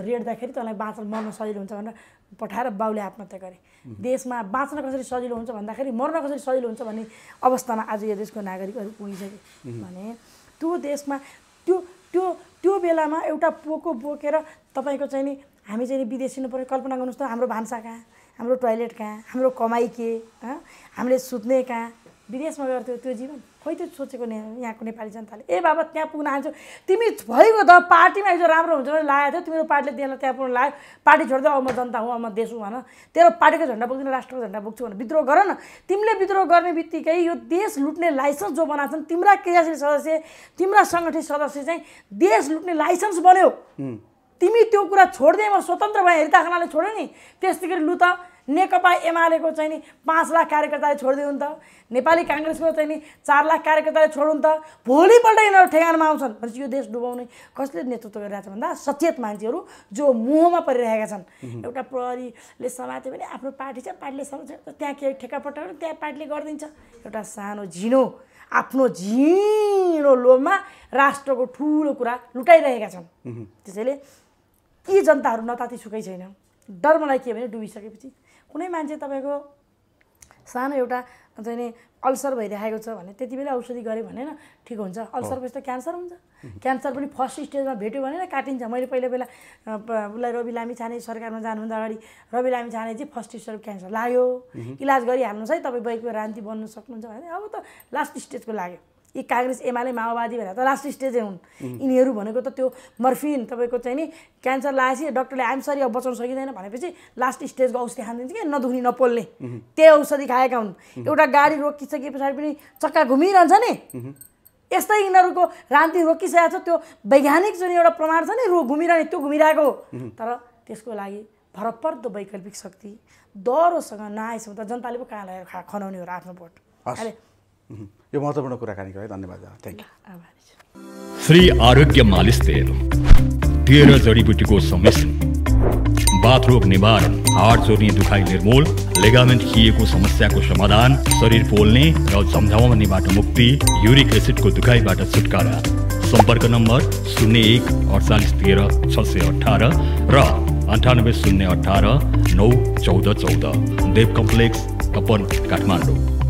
Speaker 1: रेड्दाखेरि तँलाई बाँच्न मर्न सजिलो हुन्छ भनेर पठाएर बाउले आत्महत्या गरे देशमा बाँच्न कसरी सजिलो हुन्छ भन्दाखेरि मर्न कसरी सजिलो हुन्छ भन्ने अवस्थामा आज यो देशको नागरिकहरू पुगिसके भने त्यो देशमा त्यो त्यो त्यो बेलामा एउटा पोको बोकेर तपाईँको चाहिँ नि हामी चाहिँ विदेशी विदेश कल्पना गर्नुहोस् त हाम्रो भान्सा कहाँ हाम्रो टोइलेट कहाँ हाम्रो कमाइ के हामीले सुत्ने कहाँ विदेशमा गएर त्यो त्यो जीवन खोइ त्यो सोचेको ने यहाँको नेपाली जनताले ए बाबा त्यहाँ पुग्न आएछौ तिमी भइगयो त पार्टीमा हिजो राम्रो हुन्छ भने लगाएको थियो तिम्रो पार्टीले त्यसलाई त्यहाँ पुग्न लगायो पार्टी छोड्दै अब म जनता हुँ म देश हुँ भन तेरो पार्टीको झन्डा बोक्दिनँ राष्ट्रको झन्डा बोक्छु भने विद्रोह गर न तिमीले विद्रोह गर्ने बित्तिकै यो देश लुट्ने लाइसेन्स जो बनाएको छ तिम्रा क्रियाशील सदस्य तिम्रा सङ्गठित सदस्य चाहिँ देश लुट्ने लाइसेन्स बन्यो तिमी त्यो कुरा छोड्दै म स्वतन्त्र भए हेरिता खानाले छोड्यो नि त्यस्तै गरी लु त नेकपा एमालेको चाहिँ नि पाँच लाख कार्यकर्ताले छोडिदिनु त नेपाली काङ्ग्रेसको चाहिँ नि चार लाख कार्यकर्ताले छोड्नु त भोलिपल्ट यिनीहरू ठेगानमा आउँछन् भनेपछि यो देश डुबाउने कसले नेतृत्व गरिरहेको छ भन्दा सचेत मान्छेहरू जो मोहमा परिरहेका छन् एउटा प्रहरीले समात्यो भने आफ्नो पार्टी छ पार्टीले समात्छ त्यहाँ केही ठेक्कापट्टा त्यहाँ पार्टीले गरिदिन्छ एउटा सानो झिनो आफ्नो झिनो लोभमा राष्ट्रको ठुलो कुरा लुटाइरहेका छन् त्यसैले के जनताहरू नताति सुकै छैन डर मलाई के भने डुबिसकेपछि कुनै मान्छे तपाईँको सानो एउटा चाहिँ नि अल्सर भइरहेको छ भने त्यति बेला औषधि गऱ्यो भने न ठिक हुन्छ अल्सर पछि त क्यान्सर हुन्छ क्यान्सर पनि फर्स्ट स्टेजमा भेट्यो भने न काटिन्छ मैले पहिला पहिला उसलाई रवि लामी छाने सरकारमा जानुभन्दा अगाडि रवि लामी छाने चाहिँ फर्स्ट स्टेज क्यान्सर लाग्यो इलाज गरिहाल्नुहोस् है तपाईँ बैको रान्ति बन्नु सक्नुहुन्छ भने अब त लास्ट स्टेजको लाग्यो यी काङ्ग्रेस एमाले माओवादी भनेर त लास्ट स्टेजै हुन् यिनीहरू भनेको त त्यो मर्फिन तपाईँको चाहिँ नि क्यान्सर लगाएपछि डक्टरले आइम सरी अब बचाउन सकिँदैन भनेपछि लास्ट स्टेजको औषधि खानिदिन्छ कि नदुख्ने नपोल्ने त्यही औषधि खाएका हुन् एउटा गाडी रोकिसके पछाडि पनि चक्का घुमिरहन्छ नि यस्तै यिनीहरूको रान्ति रोकिसकेको छ त्यो वैज्ञानिक जुन एउटा प्रमाण छ नि रो घुमिरहने त्यो घुमिरहेको हो तर त्यसको लागि भरपर्दो वैकल्पिक शक्ति दरोसँग नआएसम्म त जनताले पो कहाँ लगाएर खनाउने हो आफ्नो भोट अहिले
Speaker 2: यो महत्त्वपूर्ण कुराकानीको लागि धन्यवाद थ्याङ्क यू श्री आरोग्य मालिस तेल तेह्र जडीबुटीको सम्मिश्रण बाथरोग निवारण हाड चोर्ने दुखाइ निर्मूल लेगामेन्ट खिएको समस्याको समाधान शरीर पोल्ने र झम्झाउनेबाट मुक्ति युरिक एसिडको दुखाइबाट छुटकारा सम्पर्क नम्बर शून्य एक अडचालिस तेह्र छ सय अठार र अन्ठानब्बे शून्य अठार नौ चौध चौध देव कम्प्लेक्स कपन काठमाडौँ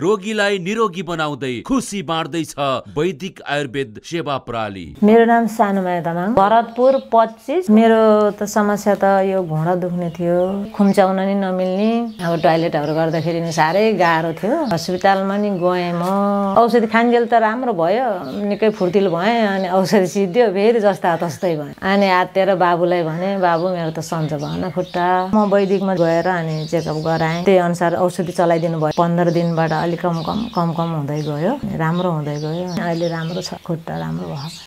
Speaker 2: रोगीलाई निरोगी बनाउँदै खुसी बाँड्दैछ वैदिक आयुर्वेद सेवा प्रणाली
Speaker 1: मेरो नाम सानुमाया तामाङ भरतपुर पच्चिस मेरो त समस्या त यो घुँडा दुख्ने थियो खुम्चाउन नि नमिल्ने अब टोइलेटहरू गर्दाखेरि नि साह्रै गाह्रो थियो हस्पिटलमा नि गएँ म औषधि खान्जेल त राम्रो भयो निकै फुर्तिलो भएँ अनि औषधि सिद्धियो फेरि जस्ता तस्तै भयो अनि हातेर बाबुलाई भने बाबु मेरो त सन्चो भएन खुट्टा म वैदिकमा गएर अनि चेकअप गराएँ त्यही अनुसार औषधि चलाइदिनु भयो पन्ध्र दिनबाट अलिक कम कम कम कम हुँदै गयो राम्रो हुँदै गयो अहिले राम्रो छ खुट्टा राम्रो भयो